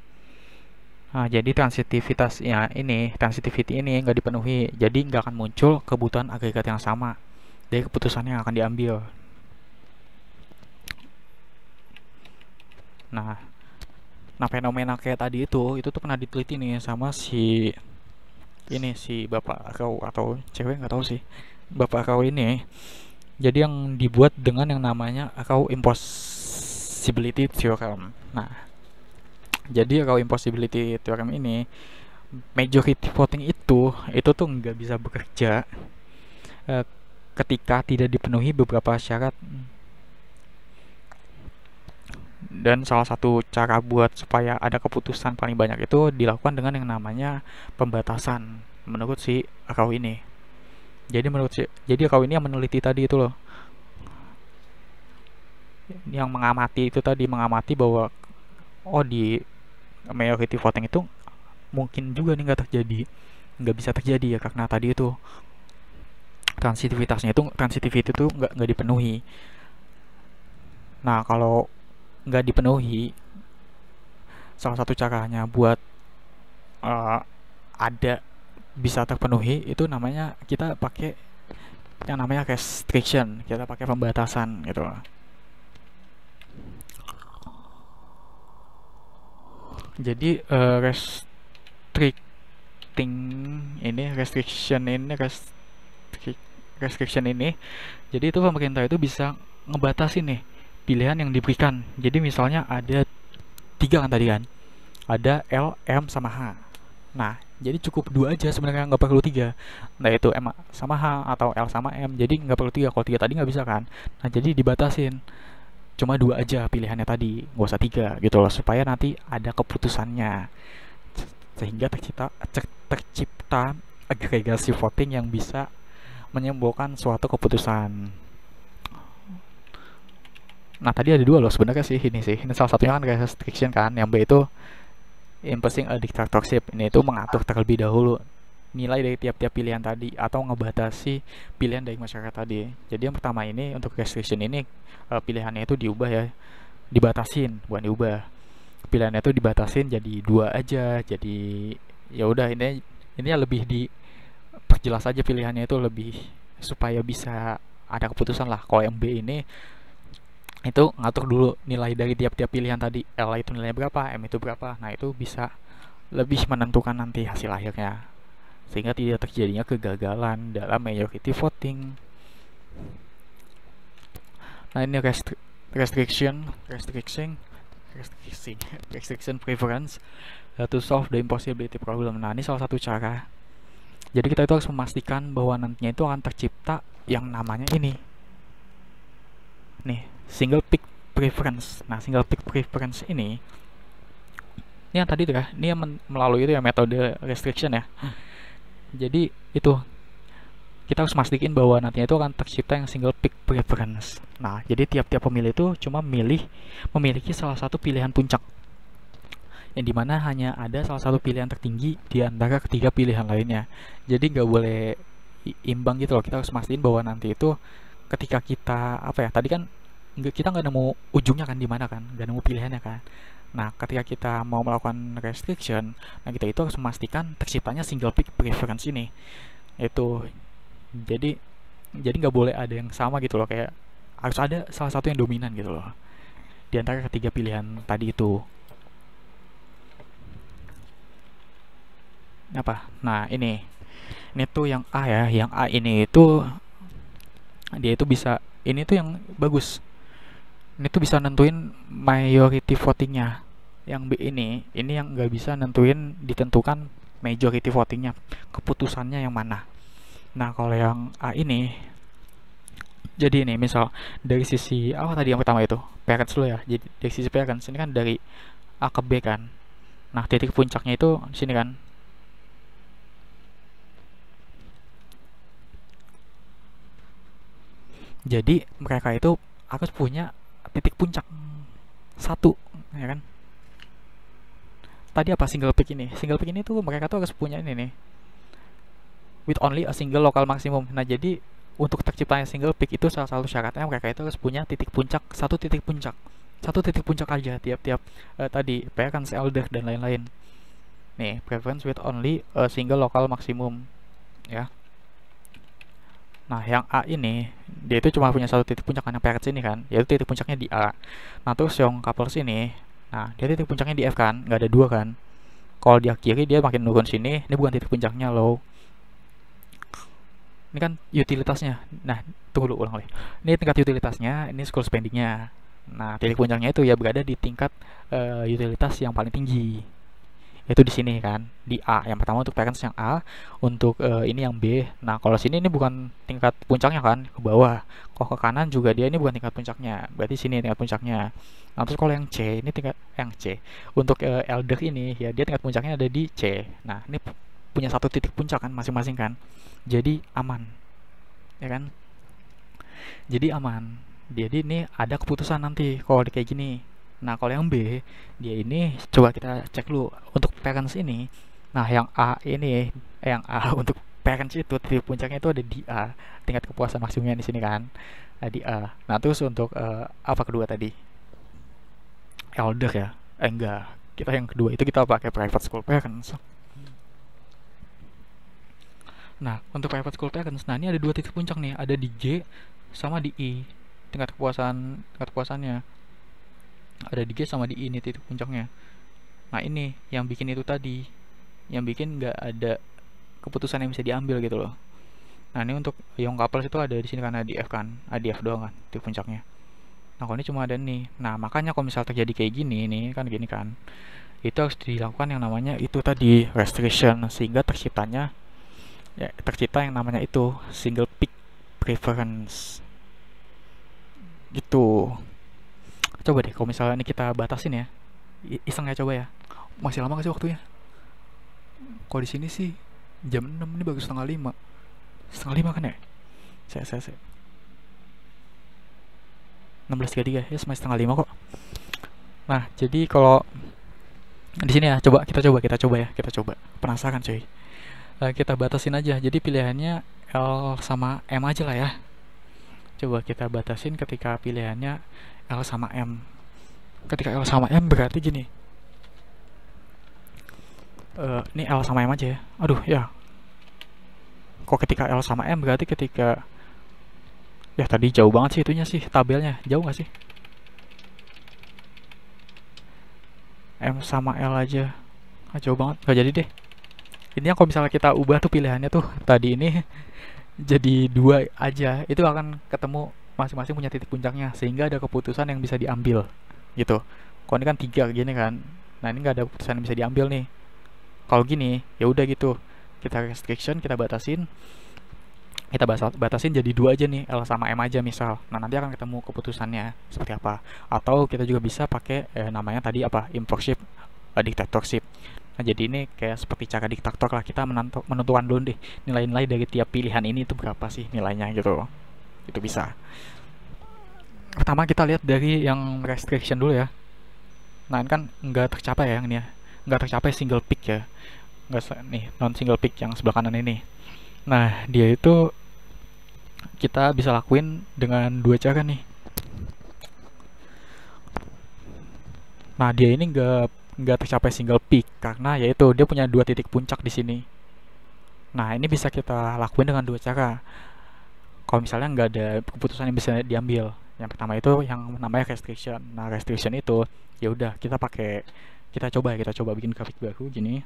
nah, jadi transitivitasnya ini transitivity ini nggak dipenuhi jadi nggak akan muncul kebutuhan agregat yang sama dari keputusannya yang akan diambil nah nah fenomena kayak tadi itu itu tuh pernah diteliti nih sama si ini si bapak kau atau cewek nggak tahu sih bapak kau ini jadi yang dibuat dengan yang namanya akau impossibility theorem nah jadi akau impossibility theorem ini majority voting itu itu tuh nggak bisa bekerja eh, ketika tidak dipenuhi beberapa syarat dan salah satu cara buat supaya ada keputusan paling banyak itu dilakukan dengan yang namanya pembatasan menurut si akau ini jadi menurut si, jadi kau ini yang meneliti tadi itu loh yang mengamati itu tadi mengamati bahwa oh di majority voting itu mungkin juga nih nggak terjadi nggak bisa terjadi ya karena tadi itu transitivitasnya itu transitivity itu nggak nggak dipenuhi nah kalau nggak dipenuhi salah satu caranya buat uh, ada bisa terpenuhi itu namanya kita pakai yang namanya restriction kita pakai pembatasan gitu jadi uh, restricting ini restriction ini restric, restriction ini jadi itu pemerintah itu bisa ngebatasi nih pilihan yang diberikan jadi misalnya ada tiga kan tadi kan ada L M sama H nah jadi cukup dua aja sebenarnya nggak perlu tiga nah itu M sama H atau L sama M jadi nggak perlu tiga kalau tiga tadi nggak bisa kan nah jadi dibatasin cuma dua aja pilihannya tadi nggak usah tiga gitu loh supaya nanti ada keputusannya sehingga tercipta tercipta agregasi voting yang bisa menyembuhkan suatu keputusan nah tadi ada dua loh sebenarnya sih ini sih ini salah satunya kan restriction kan yang B itu imposing a eh, dictatorship ini itu mengatur terlebih dahulu nilai dari tiap-tiap pilihan tadi atau ngebatasi pilihan dari masyarakat tadi. Jadi yang pertama ini untuk restriction ini uh, pilihannya itu diubah ya, dibatasin bukan diubah. Pilihannya itu dibatasin jadi dua aja. Jadi ya udah ini ini lebih di perjelas aja pilihannya itu lebih supaya bisa ada keputusan lah. Kalau yang B ini itu ngatur dulu nilai dari tiap-tiap pilihan tadi L itu nilainya berapa, M itu berapa nah itu bisa lebih menentukan nanti hasil akhirnya sehingga tidak terjadinya kegagalan dalam majority voting nah ini restri restriction restriction restriction restriction preference uh, to solve the impossibility problem nah ini salah satu cara jadi kita itu harus memastikan bahwa nantinya itu akan tercipta yang namanya ini nih single pick preference. Nah, single pick preference ini ini yang tadi itu ya, ini yang melalui itu ya metode restriction ya. Hmm. Jadi itu kita harus memastikan bahwa nantinya itu akan tercipta yang single pick preference. Nah, jadi tiap-tiap pemilih itu cuma milih memiliki salah satu pilihan puncak yang dimana hanya ada salah satu pilihan tertinggi di antara ketiga pilihan lainnya. Jadi nggak boleh imbang gitu loh. Kita harus mastiin bahwa nanti itu ketika kita apa ya tadi kan nggak kita nggak nemu ujungnya kan di mana kan nggak nemu pilihannya kan nah ketika kita mau melakukan restriction nah kita itu harus memastikan terciptanya single peak preference ini itu jadi jadi nggak boleh ada yang sama gitu loh kayak harus ada salah satu yang dominan gitu loh di antara ketiga pilihan tadi itu apa nah ini ini tuh yang A ya yang A ini itu dia itu bisa ini tuh yang bagus ini tuh bisa nentuin majority votingnya yang B ini ini yang nggak bisa nentuin ditentukan majority votingnya keputusannya yang mana nah kalau yang A ini jadi ini misal dari sisi oh tadi yang pertama itu parents dulu ya jadi dari sisi parents ini kan dari A ke B kan nah titik puncaknya itu di sini kan jadi mereka itu harus punya titik puncak satu ya kan tadi apa single peak ini single peak ini tuh mereka tuh harus punya ini nih with only a single local maximum nah jadi untuk terciptanya single peak itu salah satu syaratnya mereka itu harus punya titik puncak satu titik puncak satu titik puncak aja tiap-tiap uh, tadi parents elder dan lain-lain nih preference with only a single local maximum ya Nah, yang A ini, dia itu cuma punya satu titik puncak kan, yang pair sini kan, yaitu titik puncaknya di A. Nah, terus yang couple sini, nah, dia titik puncaknya di F kan, nggak ada dua kan. Kalau dia kiri, dia makin nurun sini, ini bukan titik puncaknya loh. Ini kan utilitasnya. Nah, tunggu dulu ulang lagi. Ini tingkat utilitasnya, ini school spendingnya. Nah, titik puncaknya itu ya berada di tingkat uh, utilitas yang paling tinggi itu di sini kan di A yang pertama untuk parents yang A untuk uh, ini yang B nah kalau sini ini bukan tingkat puncaknya kan ke bawah kok ke kanan juga dia ini bukan tingkat puncaknya berarti sini tingkat puncaknya nah terus kalau yang C ini tingkat yang C untuk uh, elder ini ya dia tingkat puncaknya ada di C nah ini punya satu titik puncak kan masing-masing kan jadi aman ya kan jadi aman jadi ini ada keputusan nanti kalau kayak gini Nah, kalau yang B, dia ini coba kita cek dulu untuk parents ini. Nah, yang A ini, eh, yang A untuk parents itu titik puncaknya itu ada di A, tingkat kepuasan maksimumnya di sini kan. ada nah, di A. Nah, terus untuk uh, eh, apa kedua tadi? Elder ya? Eh, enggak. Kita yang kedua itu kita pakai private school parents. Nah, untuk private school parents, nah ini ada dua titik puncak nih, ada di J sama di I e. tingkat kepuasan tingkat kepuasannya ada di G sama di ini titik puncaknya nah ini yang bikin itu tadi yang bikin nggak ada keputusan yang bisa diambil gitu loh nah ini untuk young couples itu ada di sini karena di F kan ada F doang kan titik puncaknya nah kalau ini cuma ada nih nah makanya kalau misal terjadi kayak gini ini kan gini kan itu harus dilakukan yang namanya itu tadi restriction sehingga terciptanya ya, tercipta yang namanya itu single peak preference gitu coba deh kalau misalnya ini kita batasin ya iseng ya coba ya masih lama gak sih waktunya kalau di sini sih jam 6 ini bagus setengah lima setengah lima kan ya saya saya saya 16.33 ya semuanya setengah lima kok nah jadi kalau di sini ya coba kita coba kita coba ya kita coba penasaran cuy nah, kita batasin aja jadi pilihannya L sama M aja lah ya coba kita batasin ketika pilihannya L sama M ketika L sama M berarti gini uh, ini L sama M aja ya aduh ya kok ketika L sama M berarti ketika ya tadi jauh banget sih itunya sih tabelnya jauh gak sih M sama L aja nah, jauh banget gak jadi deh yang kalau misalnya kita ubah tuh pilihannya tuh tadi ini jadi dua aja itu akan ketemu masing-masing punya titik puncaknya sehingga ada keputusan yang bisa diambil gitu kalau ini kan tiga gini kan nah ini nggak ada keputusan yang bisa diambil nih kalau gini ya udah gitu kita restriction kita batasin kita batasin jadi dua aja nih L sama M aja misal nah nanti akan ketemu keputusannya seperti apa atau kita juga bisa pakai eh, namanya tadi apa importship eh, dictatorship Nah, jadi ini kayak seperti cara diktator lah kita menentukan dulu deh nilai-nilai dari tiap pilihan ini itu berapa sih nilainya gitu itu bisa pertama kita lihat dari yang restriction dulu ya nah ini kan nggak tercapai ya yang ini ya nggak tercapai single peak ya nggak nih non single peak yang sebelah kanan ini nah dia itu kita bisa lakuin dengan dua cara nih nah dia ini nggak nggak tercapai single peak karena yaitu dia punya dua titik puncak di sini nah ini bisa kita lakuin dengan dua cara kalau misalnya nggak ada keputusan yang bisa diambil yang pertama itu yang namanya restriction nah restriction itu ya udah kita pakai kita coba kita coba bikin grafik baru gini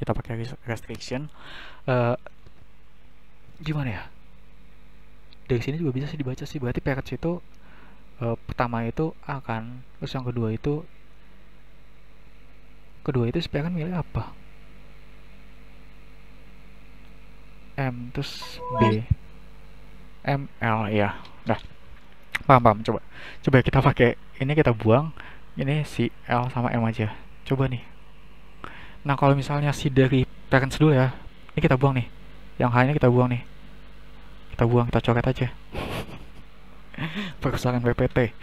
kita pakai restriction uh, gimana ya dari sini juga bisa sih dibaca sih berarti package itu uh, pertama itu akan, terus yang kedua itu kedua itu si kan milih apa M terus B ml ya nah paham paham coba coba kita pakai ini kita buang ini si L sama M aja coba nih nah kalau misalnya si dari parents dulu ya ini kita buang nih yang hanya kita buang nih kita buang kita coret aja perusahaan PPT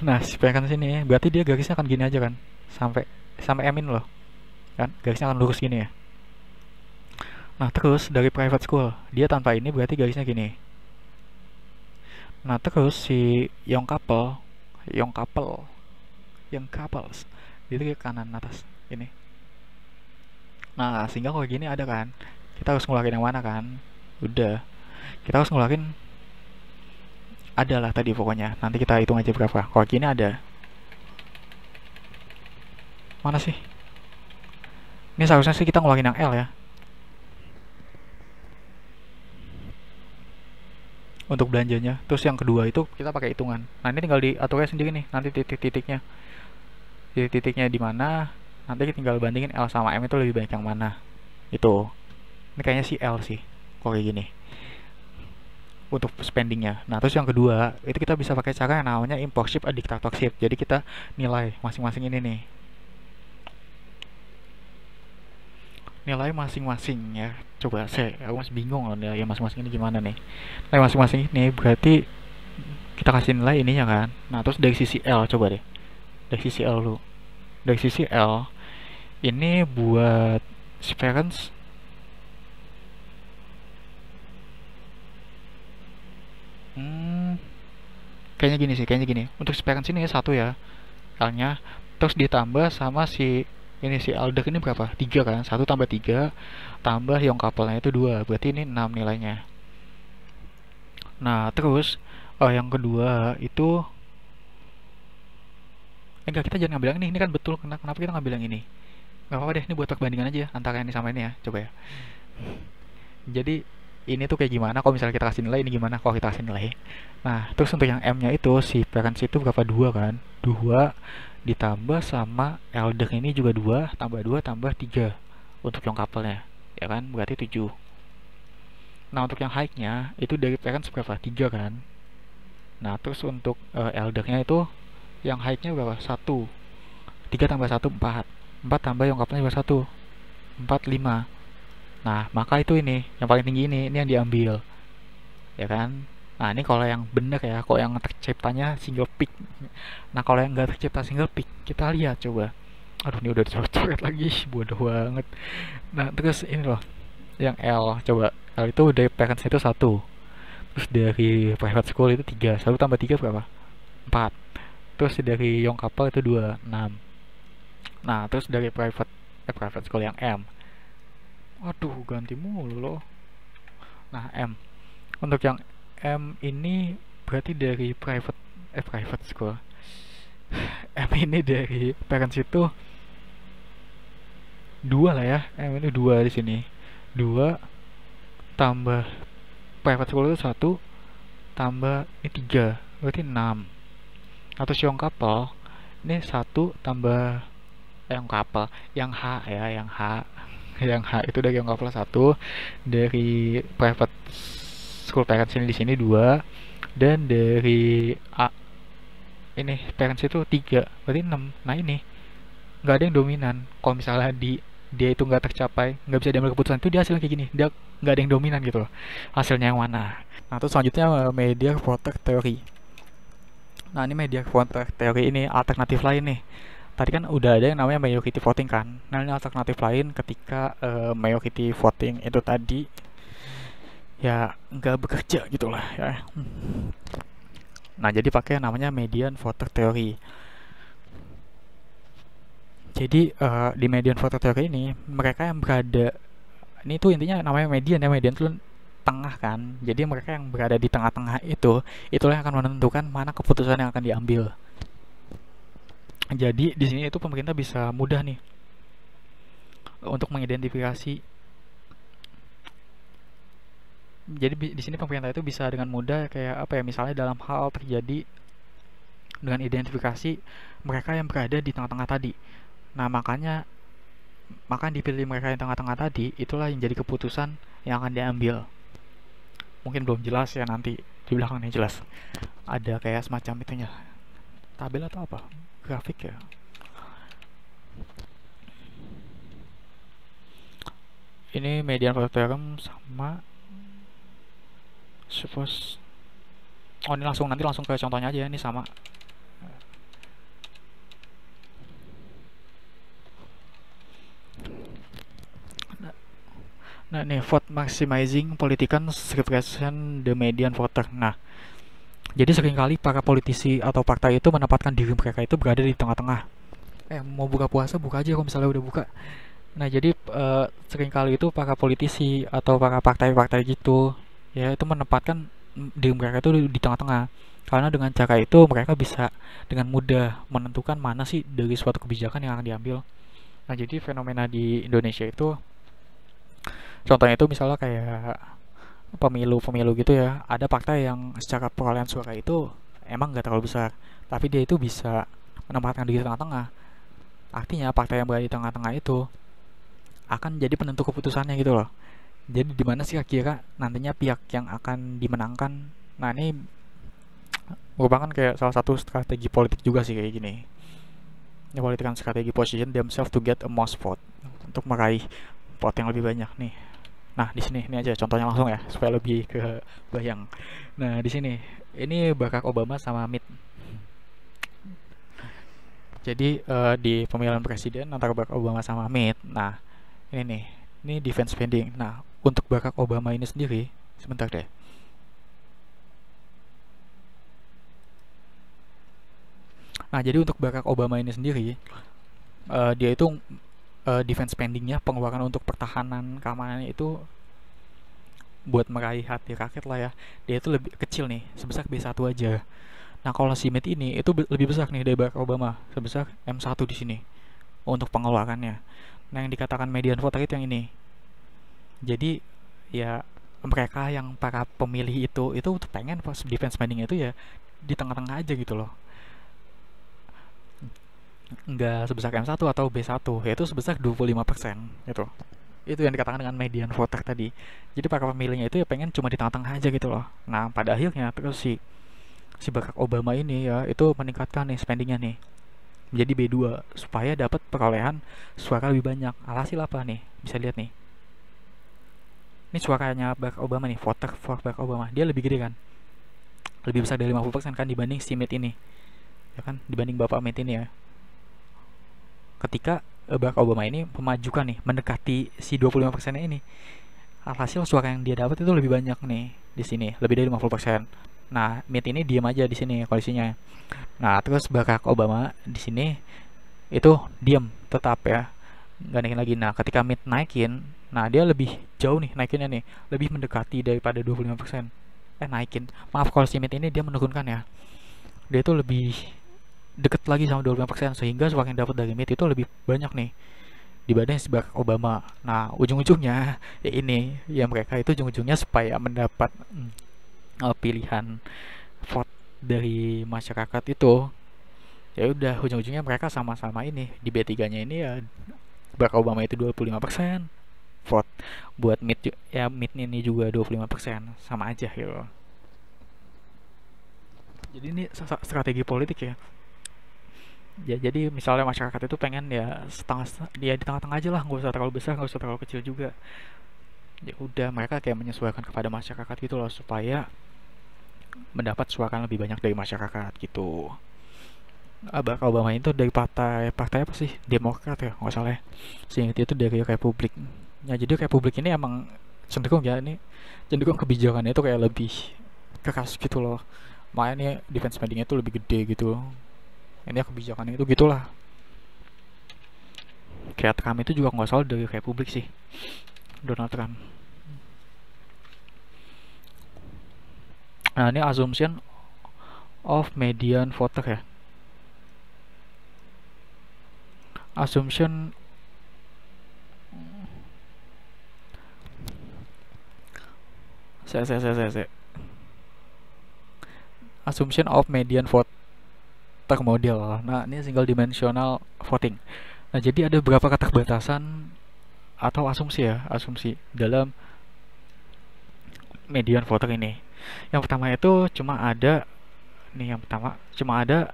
nah si parents ini berarti dia garisnya akan gini aja kan sampai sampai M in loh kan garisnya akan lurus gini ya nah terus dari private school dia tanpa ini berarti garisnya gini Nah terus si young couple, young couple, young couples itu ke kanan atas ini. Nah sehingga kalau gini ada kan, kita harus ngulakin yang mana kan? Udah, kita harus ngulakin adalah tadi pokoknya. Nanti kita hitung aja berapa. Kalau gini ada. Mana sih? Ini seharusnya sih kita ngulangin yang L ya. untuk belanjanya terus yang kedua itu kita pakai hitungan nah ini tinggal diaturnya sendiri nih nanti titik-titiknya titik-titiknya di mana nanti kita tinggal bandingin L sama M itu lebih banyak yang mana itu ini kayaknya si L sih kok kayak gini untuk spendingnya. Nah terus yang kedua itu kita bisa pakai cara yang namanya eh, tak, toxic. Jadi kita nilai masing-masing ini nih nilai masing-masing ya coba saya aku masih bingung loh nilai masing-masing ini gimana nih nilai masing-masing ini berarti kita kasih nilai ininya kan nah terus dari sisi L coba deh dari sisi L lu, dari sisi L ini buat si hmm, kayaknya gini sih kayaknya gini untuk si ini ya, satu ya L nya terus ditambah sama si ini si Aldrich ini berapa? 3 kan? 1 tambah 3 tambah yang kapalnya itu 2. Berarti ini 6 nilainya. Nah, terus oh, yang kedua itu eh, enggak kita jangan bilang ini, ini kan betul kenapa kita nggak bilang ini? Gak apa-apa deh, ini buat perbandingan aja antara ini sama ini ya, coba ya. Jadi ini tuh kayak gimana kalau misalnya kita kasih nilai ini gimana kalau kita kasih nilai nah terus untuk yang M nya itu si parents itu berapa dua kan dua ditambah sama elder ini juga dua tambah dua tambah tiga untuk yang couple-nya ya kan berarti tujuh. nah untuk yang high-nya itu dari parents kan berapa? tiga kan nah terus untuk uh, eh, nya itu yang high-nya berapa? 1 3 tambah 1 4 4 tambah yang couple-nya berapa? 1 4 5 nah maka itu ini yang paling tinggi ini ini yang diambil ya kan Nah ini kalau yang bener ya, kalau yang terciptanya single pick. Nah kalau yang nggak tercipta single pick, kita lihat coba. Aduh ini udah dicoret lagi, bodoh banget. Nah terus ini loh, yang L coba. L itu dari parents itu satu. Terus dari private school itu tiga. Satu tambah tiga berapa? Empat. Terus dari Young Kapal itu dua, enam. Nah terus dari private eh private school yang M. Aduh ganti mulu loh. Nah M untuk yang M ini berarti dari private eh private school M ini dari parents itu dua lah ya M ini dua di sini dua tambah private school itu satu tambah ini tiga berarti enam atau siung kapal ini satu tambah eh, yang kapal yang H ya yang H yang H itu dari yang couple satu dari private school parents ini di sini dua dan dari A ini parents itu tiga berarti enam nah ini nggak ada yang dominan kalau misalnya di dia itu nggak tercapai nggak bisa diambil keputusan itu dia hasilnya kayak gini dia nggak ada yang dominan gitu loh hasilnya yang mana nah terus selanjutnya eh, media protect teori nah ini media protect teori ini alternatif lain nih tadi kan udah ada yang namanya majority voting kan nah ini alternatif lain ketika uh, majority voting itu tadi ya nggak bekerja gitulah ya nah jadi pakai namanya median voter theory jadi uh, di median voter teori ini mereka yang berada ini tuh intinya namanya median ya median tuh tengah kan jadi mereka yang berada di tengah-tengah itu itulah yang akan menentukan mana keputusan yang akan diambil jadi di sini itu pemerintah bisa mudah nih untuk mengidentifikasi jadi di sini pemerintah itu bisa dengan mudah kayak apa ya misalnya dalam hal terjadi dengan identifikasi mereka yang berada di tengah-tengah tadi. Nah, makanya maka dipilih mereka yang tengah-tengah tadi itulah yang jadi keputusan yang akan diambil. Mungkin belum jelas ya nanti di belakangnya jelas. Ada kayak semacam itunya. Tabel atau apa? Grafik ya. Ini median for theorem sama suppose oh ini langsung nanti langsung ke contohnya aja ya, ini sama Nah, nih vote maximizing politikan represent the median voter. Nah, jadi seringkali para politisi atau partai itu menempatkan diri mereka itu berada di tengah-tengah. Eh, mau buka puasa buka aja kalau misalnya udah buka. Nah, jadi uh, seringkali itu para politisi atau para partai-partai gitu ya itu menempatkan di mereka itu di tengah-tengah karena dengan cara itu mereka bisa dengan mudah menentukan mana sih dari suatu kebijakan yang akan diambil nah jadi fenomena di Indonesia itu contohnya itu misalnya kayak pemilu-pemilu gitu ya ada partai yang secara perolehan suara itu emang nggak terlalu besar tapi dia itu bisa menempatkan diri di tengah-tengah artinya partai yang berada di tengah-tengah itu akan jadi penentu keputusannya gitu loh jadi di mana sih kira nantinya pihak yang akan dimenangkan nah ini merupakan kayak salah satu strategi politik juga sih kayak gini ini politikan strategi position themselves to get a most vote untuk meraih vote yang lebih banyak nih nah di sini ini aja contohnya langsung ya supaya lebih ke bayang nah di sini ini Barack Obama sama Mitt jadi uh, di pemilihan presiden antara Barack Obama sama Mitt nah ini nih ini defense spending nah untuk Barack Obama ini sendiri, sebentar deh. Nah, jadi untuk Barack Obama ini sendiri, uh, dia itu uh, defense spendingnya, pengeluaran untuk pertahanan keamanan itu buat meraih hati rakyat lah ya, dia itu lebih kecil nih, sebesar B1 aja. Nah, kalau si Mitt ini itu lebih besar nih dari Barack Obama, sebesar M1 di sini untuk pengeluarannya. Nah, yang dikatakan median voter itu yang ini jadi ya mereka yang para pemilih itu itu pengen pas defense spending itu ya di tengah-tengah aja gitu loh nggak sebesar M1 atau B1 yaitu sebesar 25% itu itu yang dikatakan dengan median voter tadi jadi para pemilihnya itu ya pengen cuma di tengah-tengah aja gitu loh nah pada akhirnya terus si si Barack Obama ini ya itu meningkatkan nih spendingnya nih menjadi B2 supaya dapat perolehan suara lebih banyak alhasil apa nih bisa lihat nih ini suaranya Barack Obama nih voter for Barack Obama dia lebih gede kan lebih besar dari 50% kan dibanding si Mitt ini ya kan dibanding Bapak Mitt ini ya ketika eh, Barack Obama ini memajukan nih mendekati si 25% ini hasil suara yang dia dapat itu lebih banyak nih di sini lebih dari 50% nah Mitt ini diam aja di sini koalisinya nah terus Barack Obama di sini itu diam tetap ya nggak naikin lagi nah ketika Mitt naikin Nah, dia lebih jauh nih naikinnya nih, lebih mendekati daripada 25%. Eh, naikin. Maaf kalau limit ini dia menurunkan ya. Dia itu lebih deket lagi sama 25% sehingga suara yang dapat dari limit itu lebih banyak nih dibanding si Barack Obama. Nah, ujung-ujungnya ya ini ya mereka itu ujung-ujungnya supaya mendapat hmm, eh, pilihan vote dari masyarakat itu ya udah ujung-ujungnya mereka sama-sama ini di B3-nya ini ya Barack Obama itu 25%, effort buat mid ya mid ini juga 25% sama aja gitu jadi ini strategi politik ya ya jadi misalnya masyarakat itu pengen ya setengah dia ya, di tengah-tengah aja lah nggak usah terlalu besar nggak usah terlalu kecil juga ya udah mereka kayak menyesuaikan kepada masyarakat gitu loh supaya mendapat suara lebih banyak dari masyarakat gitu ah, Barack Obama itu dari partai partai apa sih Demokrat ya nggak salah ya sehingga itu dari Republik ya jadi kayak publik ini emang cenderung ya ini cenderung kebijakannya itu kayak lebih keras gitu loh makanya defense spendingnya itu lebih gede gitu ini ya kebijakannya itu gitulah kayak Trump itu juga nggak salah dari kayak publik sih Donald Trump nah ini assumption of median voter ya assumption saya saya saya saya assumption of median tak model nah ini single dimensional voting nah jadi ada beberapa keterbatasan atau asumsi ya asumsi dalam median voter ini yang pertama itu cuma ada nih yang pertama cuma ada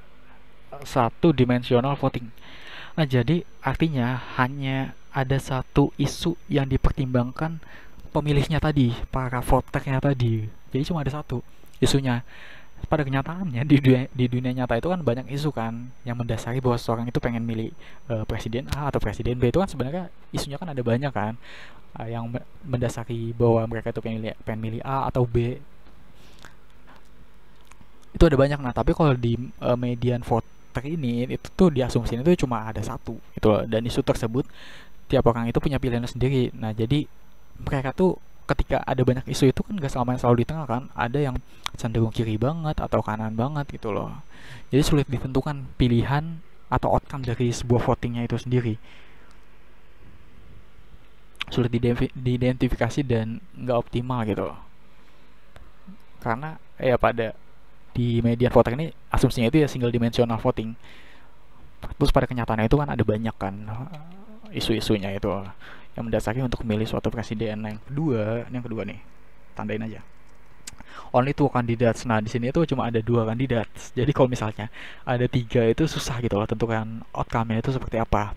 satu dimensional voting nah jadi artinya hanya ada satu isu yang dipertimbangkan pemilihnya tadi, para voternya tadi. Jadi cuma ada satu isunya. Pada kenyataannya di dunia, di dunia nyata itu kan banyak isu kan yang mendasari bahwa seorang itu pengen milih uh, presiden A atau presiden B itu kan sebenarnya isunya kan ada banyak kan uh, yang mendasari bahwa mereka itu pengen milih, pengen milih A atau B itu ada banyak nah tapi kalau di uh, median voter ini itu tuh diasumsiin itu cuma ada satu itu dan isu tersebut tiap orang itu punya pilihan sendiri nah jadi mereka tuh ketika ada banyak isu itu kan gak selama yang selalu di tengah kan ada yang cenderung kiri banget atau kanan banget gitu loh jadi sulit ditentukan pilihan atau outcome dari sebuah votingnya itu sendiri sulit diidentifikasi dan nggak optimal gitu loh karena ya pada di median voting ini asumsinya itu ya single dimensional voting terus pada kenyataannya itu kan ada banyak kan isu-isunya itu yang mendasari untuk memilih suatu presiden. yang kedua, yang kedua nih, tandain aja. Only two candidates. Nah, di sini itu cuma ada dua kandidat. Jadi kalau misalnya ada tiga itu susah gitu loh tentukan outcome-nya itu seperti apa.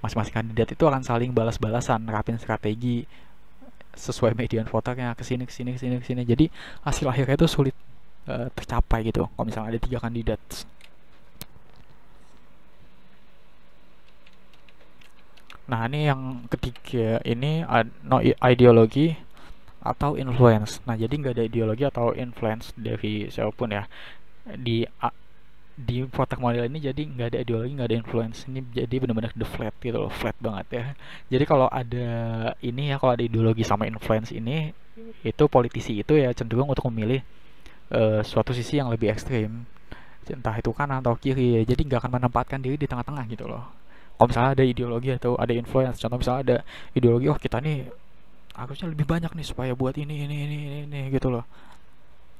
Masing-masing kandidat itu akan saling balas-balasan, nerapin strategi sesuai median voternya ke sini ke sini ke sini ke sini. Jadi hasil akhirnya itu sulit uh, tercapai gitu. Kalau misalnya ada tiga kandidat. Nah, ini yang ketiga ini no ideologi atau influence. Nah, jadi nggak ada ideologi atau influence dari siapapun ya di di produk model ini jadi nggak ada ideologi nggak ada influence ini jadi benar-benar the flat gitu loh flat banget ya jadi kalau ada ini ya kalau ada ideologi sama influence ini itu politisi itu ya cenderung untuk memilih uh, suatu sisi yang lebih ekstrim entah itu kanan atau kiri ya jadi nggak akan menempatkan diri di tengah-tengah gitu loh kalau misalnya ada ideologi atau ada influence contoh misalnya ada ideologi oh kita nih harusnya lebih banyak nih supaya buat ini ini ini ini, ini gitu loh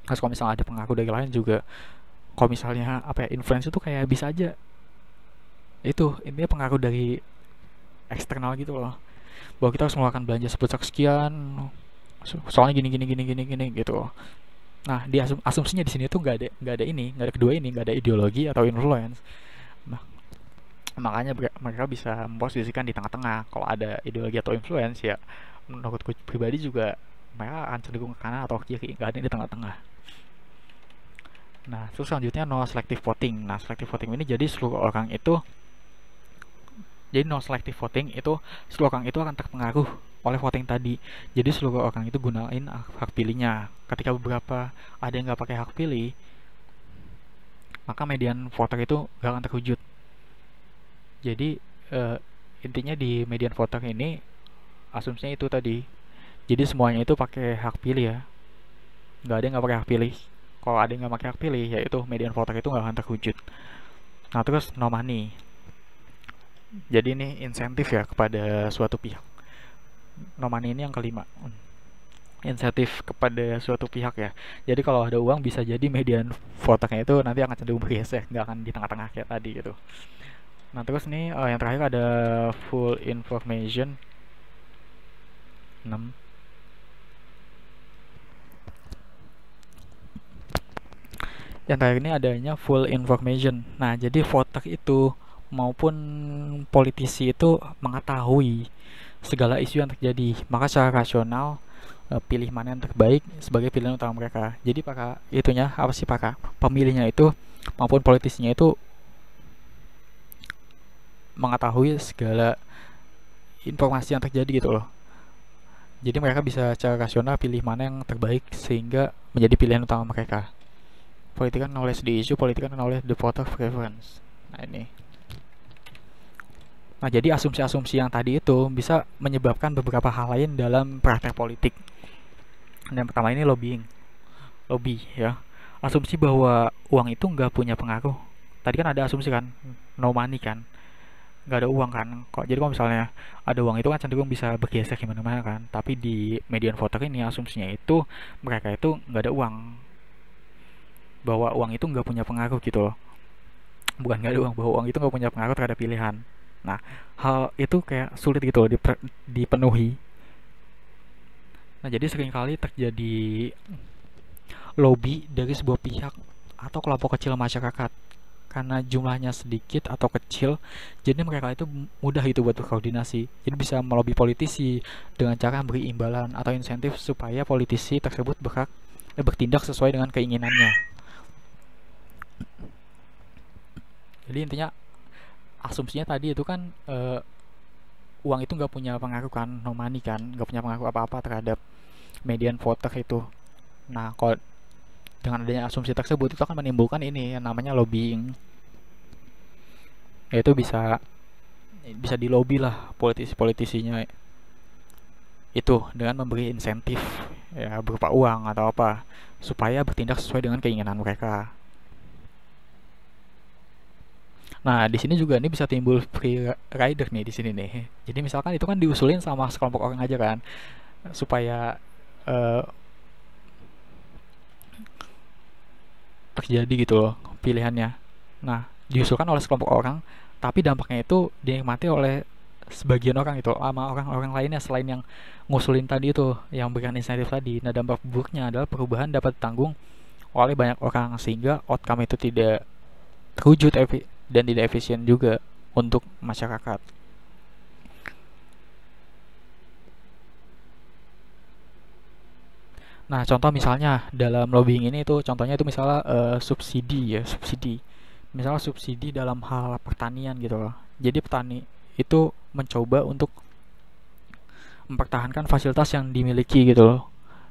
terus kalau misalnya ada pengaku dari lain juga kalau misalnya apa ya influence itu kayak bisa aja itu intinya pengaruh dari eksternal gitu loh bahwa kita harus melakukan belanja sebesar sekian soalnya gini gini gini gini gini gitu loh. nah di asum asumsinya di sini tuh nggak ada nggak ada ini nggak ada kedua ini nggak ada ideologi atau influence makanya mereka bisa memposisikan di tengah-tengah kalau ada ideologi atau influence ya menurutku pribadi juga mereka akan cenderung ke kanan atau ke kiri nggak ada di tengah-tengah nah terus selanjutnya no selective voting nah selective voting ini jadi seluruh orang itu jadi no selective voting itu seluruh orang itu akan terpengaruh oleh voting tadi jadi seluruh orang itu gunain hak pilihnya ketika beberapa ada yang nggak pakai hak pilih maka median voter itu gak akan terwujud jadi uh, intinya di median voting ini asumsinya itu tadi jadi semuanya itu pakai hak pilih ya nggak ada yang nggak pakai hak pilih kalau ada yang nggak pakai hak pilih yaitu median voting itu nggak akan terwujud nah terus no money jadi ini insentif ya kepada suatu pihak no money ini yang kelima insentif kepada suatu pihak ya jadi kalau ada uang bisa jadi median fotonya itu nanti akan cenderung bergeser nggak akan di tengah-tengah kayak tadi gitu Nah terus nih uh, yang terakhir ada full information 6 Yang terakhir ini adanya full information Nah jadi voter itu maupun politisi itu mengetahui segala isu yang terjadi Maka secara rasional uh, pilih mana yang terbaik sebagai pilihan utama mereka Jadi para itunya apa sih para pemilihnya itu maupun politisinya itu mengetahui segala informasi yang terjadi gitu loh jadi mereka bisa secara rasional pilih mana yang terbaik sehingga menjadi pilihan utama mereka Politikan knowledge di isu, politikan knowledge the voter preference nah ini nah jadi asumsi-asumsi yang tadi itu bisa menyebabkan beberapa hal lain dalam praktek politik yang pertama ini lobbying lobby ya asumsi bahwa uang itu nggak punya pengaruh tadi kan ada asumsi kan no money kan nggak ada uang kan kok jadi kalau misalnya ada uang itu kan cenderung bisa bergeser gimana mana kan tapi di median voter ini asumsinya itu mereka itu nggak ada uang bahwa uang itu nggak punya pengaruh gitu loh bukan nggak ada uang bahwa uang itu nggak punya pengaruh terhadap pilihan nah hal itu kayak sulit gitu loh dipenuhi nah jadi seringkali terjadi lobby dari sebuah pihak atau kelompok kecil masyarakat karena jumlahnya sedikit atau kecil jadi mereka itu mudah itu buat berkoordinasi jadi bisa melobi politisi dengan cara memberi imbalan atau insentif supaya politisi tersebut berhak eh, bertindak sesuai dengan keinginannya jadi intinya asumsinya tadi itu kan uh, uang itu nggak punya pengaruh kan no money kan nggak punya pengaruh apa-apa terhadap median voter itu nah kalau dengan adanya asumsi tersebut itu akan menimbulkan ini yang namanya lobbying. Yaitu bisa bisa dilobi lah politisi-politisinya itu dengan memberi insentif ya berupa uang atau apa supaya bertindak sesuai dengan keinginan mereka. Nah, di sini juga ini bisa timbul free rider nih di sini nih. Jadi misalkan itu kan diusulin sama sekelompok orang aja kan supaya eh, terjadi gitu loh pilihannya nah diusulkan oleh sekelompok orang tapi dampaknya itu dinikmati oleh sebagian orang itu sama orang-orang lainnya selain yang ngusulin tadi itu yang berikan insentif tadi nah dampak buruknya adalah perubahan dapat ditanggung oleh banyak orang sehingga outcome itu tidak terwujud dan tidak efisien juga untuk masyarakat Nah, contoh misalnya dalam lobbying ini itu contohnya itu misalnya uh, subsidi ya, subsidi. Misalnya subsidi dalam hal pertanian gitu loh. Jadi petani itu mencoba untuk mempertahankan fasilitas yang dimiliki gitu loh.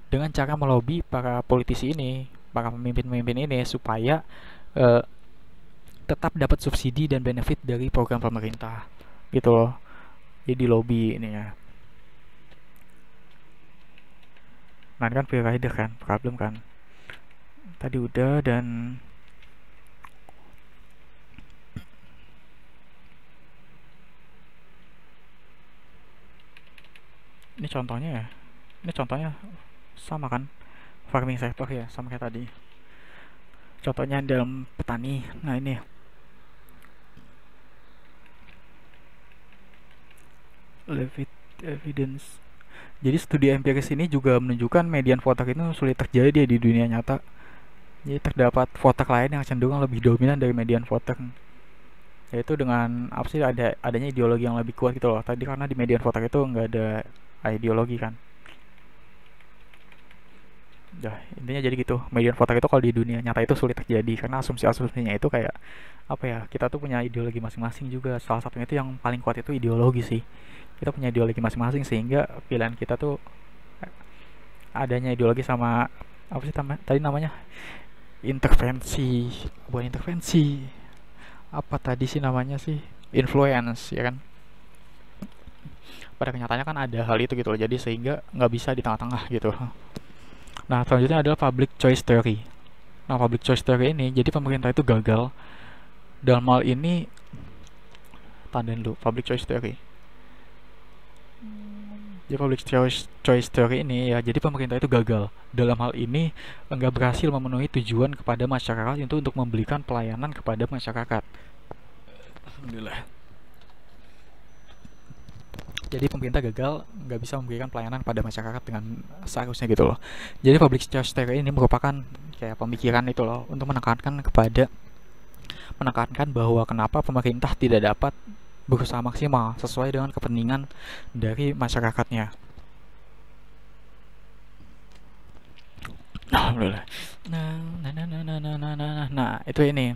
Dengan cara melobi para politisi ini, para pemimpin-pemimpin ini supaya uh, tetap dapat subsidi dan benefit dari program pemerintah gitu loh. Jadi lobby ini ya. kemarin kan free rider kan problem kan tadi udah dan ini contohnya ya ini contohnya sama kan farming sektor ya sama kayak tadi contohnya dalam petani nah ini Levit evidence jadi studi empiris ini juga menunjukkan median fotak itu sulit terjadi di dunia nyata. Jadi terdapat fotak lain yang cenderung lebih dominan dari median fotak. Yaitu dengan apa sih ada adanya ideologi yang lebih kuat gitu loh. Tadi karena di median fotak itu nggak ada ideologi kan. Ya intinya jadi gitu. Median fotak itu kalau di dunia nyata itu sulit terjadi karena asumsi-asumsinya itu kayak apa ya? Kita tuh punya ideologi masing-masing juga. Salah satunya itu yang paling kuat itu ideologi sih kita punya ideologi masing-masing sehingga pilihan kita tuh adanya ideologi sama apa sih tama, tadi namanya intervensi bukan intervensi apa tadi sih namanya sih influence ya kan pada kenyataannya kan ada hal itu gitu loh jadi sehingga nggak bisa di tengah-tengah gitu nah selanjutnya adalah public choice theory nah public choice theory ini jadi pemerintah itu gagal dalam hal ini tandain dulu public choice theory jadi public choice choice theory ini ya jadi pemerintah itu gagal dalam hal ini enggak berhasil memenuhi tujuan kepada masyarakat itu untuk membelikan pelayanan kepada masyarakat alhamdulillah jadi pemerintah gagal nggak bisa memberikan pelayanan pada masyarakat dengan seharusnya gitu loh jadi public choice theory ini merupakan kayak pemikiran itu loh untuk menekankan kepada menekankan bahwa kenapa pemerintah tidak dapat berusaha maksimal sesuai dengan kepentingan dari masyarakatnya. Alhamdulillah. Nah, nah, nah, nah, nah, nah, nah, nah, itu ini.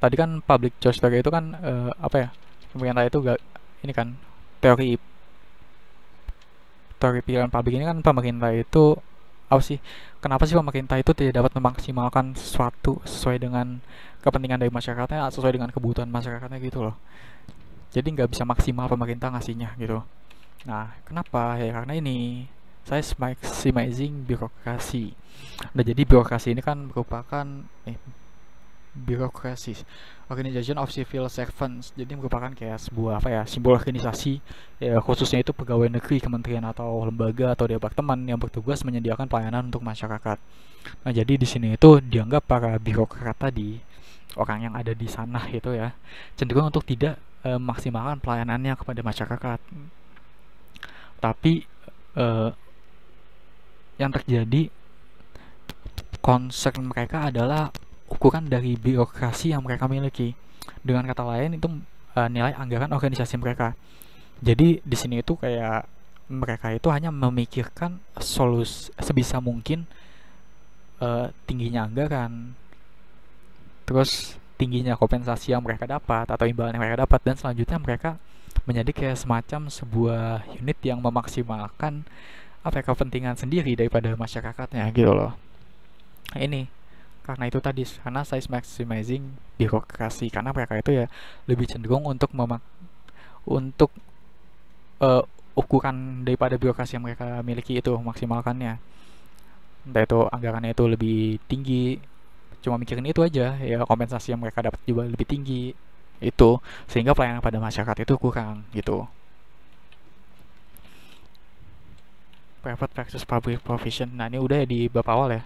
Tadi kan public choice theory itu kan uh, apa ya? Pemerintah itu gak ini kan teori teori pilihan publik ini kan pemerintah itu apa sih? Kenapa sih pemerintah itu tidak dapat memaksimalkan sesuatu sesuai dengan kepentingan dari masyarakatnya sesuai dengan kebutuhan masyarakatnya gitu loh jadi nggak bisa maksimal pemerintah ngasihnya gitu nah kenapa ya karena ini saya maximizing birokrasi nah jadi birokrasi ini kan merupakan eh, birokrasi organization of civil servants jadi merupakan kayak sebuah apa ya simbol organisasi ya, khususnya itu pegawai negeri kementerian atau lembaga atau departemen yang bertugas menyediakan pelayanan untuk masyarakat nah jadi di sini itu dianggap para birokrat tadi orang yang ada di sana gitu ya cenderung untuk tidak e, eh, maksimalkan pelayanannya kepada masyarakat tapi e, yang terjadi concern mereka adalah ukuran dari birokrasi yang mereka miliki dengan kata lain itu e, nilai anggaran organisasi mereka jadi di sini itu kayak mereka itu hanya memikirkan solusi sebisa mungkin uh, tingginya anggaran terus tingginya kompensasi yang mereka dapat atau imbalan yang mereka dapat dan selanjutnya mereka menjadi kayak semacam sebuah unit yang memaksimalkan apa ya, kepentingan sendiri daripada masyarakatnya gitu loh ini karena itu tadi karena size maximizing birokrasi karena mereka itu ya lebih cenderung untuk memak untuk uh, ukuran daripada birokrasi yang mereka miliki itu maksimalkannya entah itu anggarannya itu lebih tinggi cuma mikirin itu aja ya kompensasi yang mereka dapat juga lebih tinggi itu sehingga pelayanan pada masyarakat itu kurang gitu private versus public provision nah ini udah ya di bab awal ya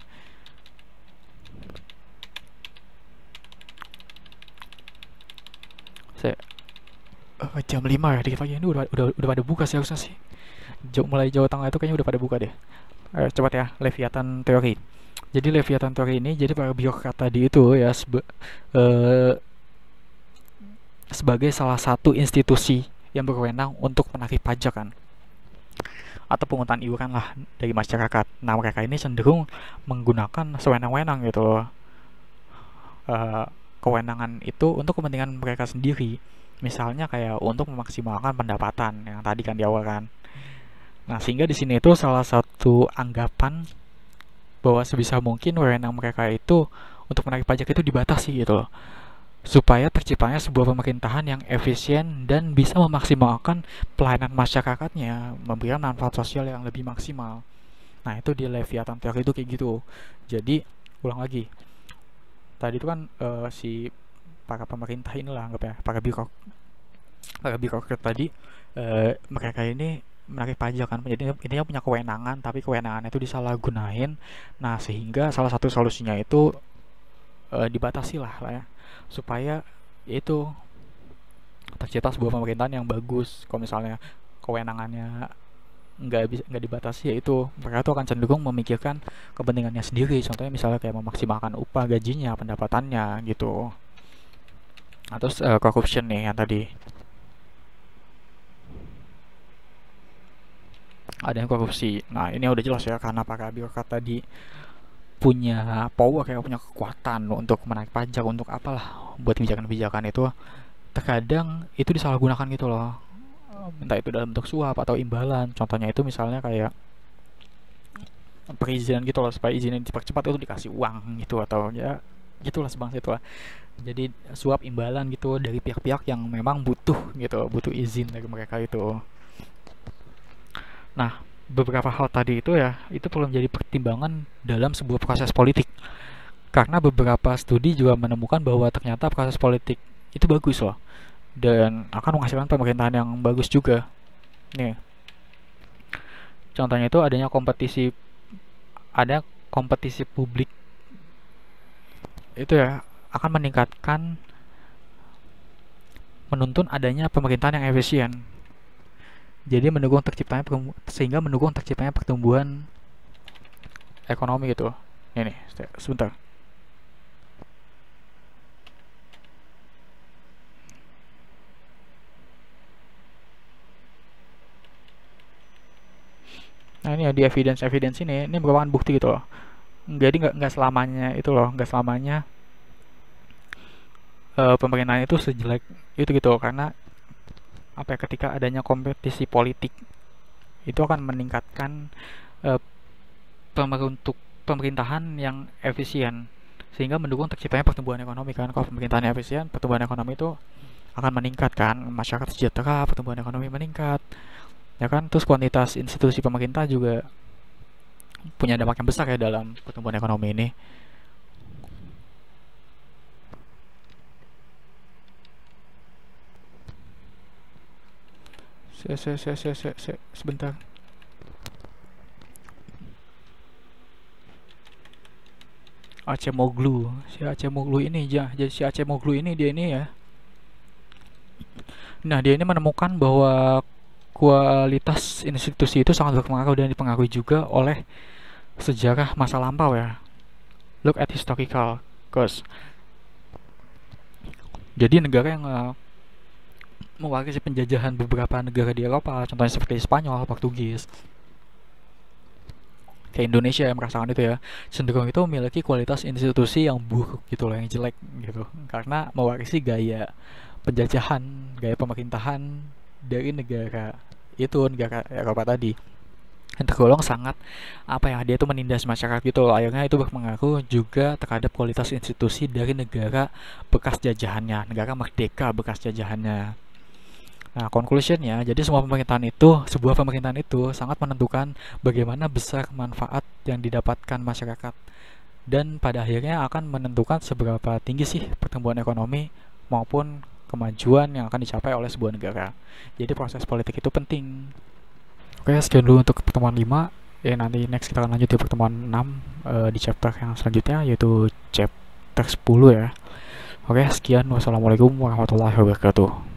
saya uh, eh, jam lima ya dikit lagi ini udah udah udah pada buka sih harusnya sih jauh mulai jauh tanggal itu kayaknya udah pada buka deh uh, cepat ya Leviathan teori jadi Leviathan Tori ini jadi para biokrat tadi itu ya sebe uh, sebagai salah satu institusi yang berwenang untuk menarik pajak kan atau pungutan iuran lah dari masyarakat. Nah mereka ini cenderung menggunakan sewenang-wenang gitu loh uh, kewenangan itu untuk kepentingan mereka sendiri. Misalnya kayak untuk memaksimalkan pendapatan yang tadi kan di awal kan. Nah sehingga di sini itu salah satu anggapan bahwa sebisa mungkin wewenang mereka itu untuk menarik pajak itu dibatasi gitu loh supaya terciptanya sebuah pemerintahan yang efisien dan bisa memaksimalkan pelayanan masyarakatnya, memberikan manfaat sosial yang lebih maksimal. Nah, itu di Leviathan teori itu kayak gitu. Jadi, ulang lagi. Tadi itu kan uh, si para pemerintah inilah ya para birok para birokrat tadi uh, mereka ini menagih pajak kan jadi intinya punya kewenangan tapi kewenangan itu disalahgunain nah sehingga salah satu solusinya itu e, dibatasi lah, ya supaya itu tercipta sebuah pemerintahan yang bagus kalau misalnya kewenangannya nggak bisa nggak dibatasi yaitu mereka tuh akan cenderung memikirkan kepentingannya sendiri contohnya misalnya kayak memaksimalkan upah gajinya pendapatannya gitu nah, uh, corruption nih yang tadi ada yang korupsi nah ini udah jelas ya karena para birokrat tadi punya power kayak punya kekuatan untuk menaik pajak untuk apalah buat kebijakan-kebijakan itu terkadang itu disalahgunakan gitu loh entah itu dalam bentuk suap atau imbalan contohnya itu misalnya kayak perizinan gitu loh supaya izinnya dipercepat itu dikasih uang gitu atau ya gitulah sebangsa itu lah jadi suap imbalan gitu dari pihak-pihak yang memang butuh gitu butuh izin dari mereka itu Nah, beberapa hal tadi itu ya, itu perlu menjadi pertimbangan dalam sebuah proses politik. Karena beberapa studi juga menemukan bahwa ternyata proses politik itu bagus loh. Dan akan menghasilkan pemerintahan yang bagus juga. Nih. Contohnya itu adanya kompetisi ada kompetisi publik itu ya akan meningkatkan menuntun adanya pemerintahan yang efisien jadi mendukung terciptanya sehingga mendukung terciptanya pertumbuhan ekonomi gitu Ini nih, sebentar. Nah ini ya di evidence evidence ini ini merupakan bukti gitu loh. Jadi nggak nggak selamanya itu loh, nggak selamanya uh, pemerintahan itu sejelek itu gitu karena apa ya ketika adanya kompetisi politik itu akan meningkatkan uh, eh, pemeruntuk pemerintahan yang efisien sehingga mendukung terciptanya pertumbuhan ekonomi kan kalau pemerintahan efisien pertumbuhan ekonomi itu akan meningkat kan masyarakat sejahtera pertumbuhan ekonomi meningkat ya kan terus kuantitas institusi pemerintah juga punya dampak yang besar ya dalam pertumbuhan ekonomi ini se se se se se, se sebentar Moglu si Moglu ini ya jadi si Moglu ini dia ini ya nah dia ini menemukan bahwa kualitas institusi itu sangat berpengaruh dan dipengaruhi juga oleh sejarah masa lampau ya look at historical cause jadi negara yang uh, mewarisi penjajahan beberapa negara di Eropa, contohnya seperti Spanyol, Portugis. Kayak Indonesia yang merasakan itu ya, cenderung itu memiliki kualitas institusi yang buruk gitu loh, yang jelek gitu. Karena mewarisi gaya penjajahan, gaya pemerintahan dari negara itu, negara Eropa tadi yang tergolong sangat apa ya dia itu menindas masyarakat gitu loh akhirnya itu berpengaruh juga terhadap kualitas institusi dari negara bekas jajahannya negara merdeka bekas jajahannya Nah, conclusionnya, jadi semua pemerintahan itu, sebuah pemerintahan itu sangat menentukan bagaimana besar manfaat yang didapatkan masyarakat. Dan pada akhirnya akan menentukan seberapa tinggi sih pertumbuhan ekonomi maupun kemajuan yang akan dicapai oleh sebuah negara. Jadi proses politik itu penting. Oke, sekian dulu untuk pertemuan 5. Ya, nanti next kita akan lanjut di pertemuan 6 uh, eh, di chapter yang selanjutnya, yaitu chapter 10 ya. Oke, sekian. Wassalamualaikum warahmatullahi wabarakatuh.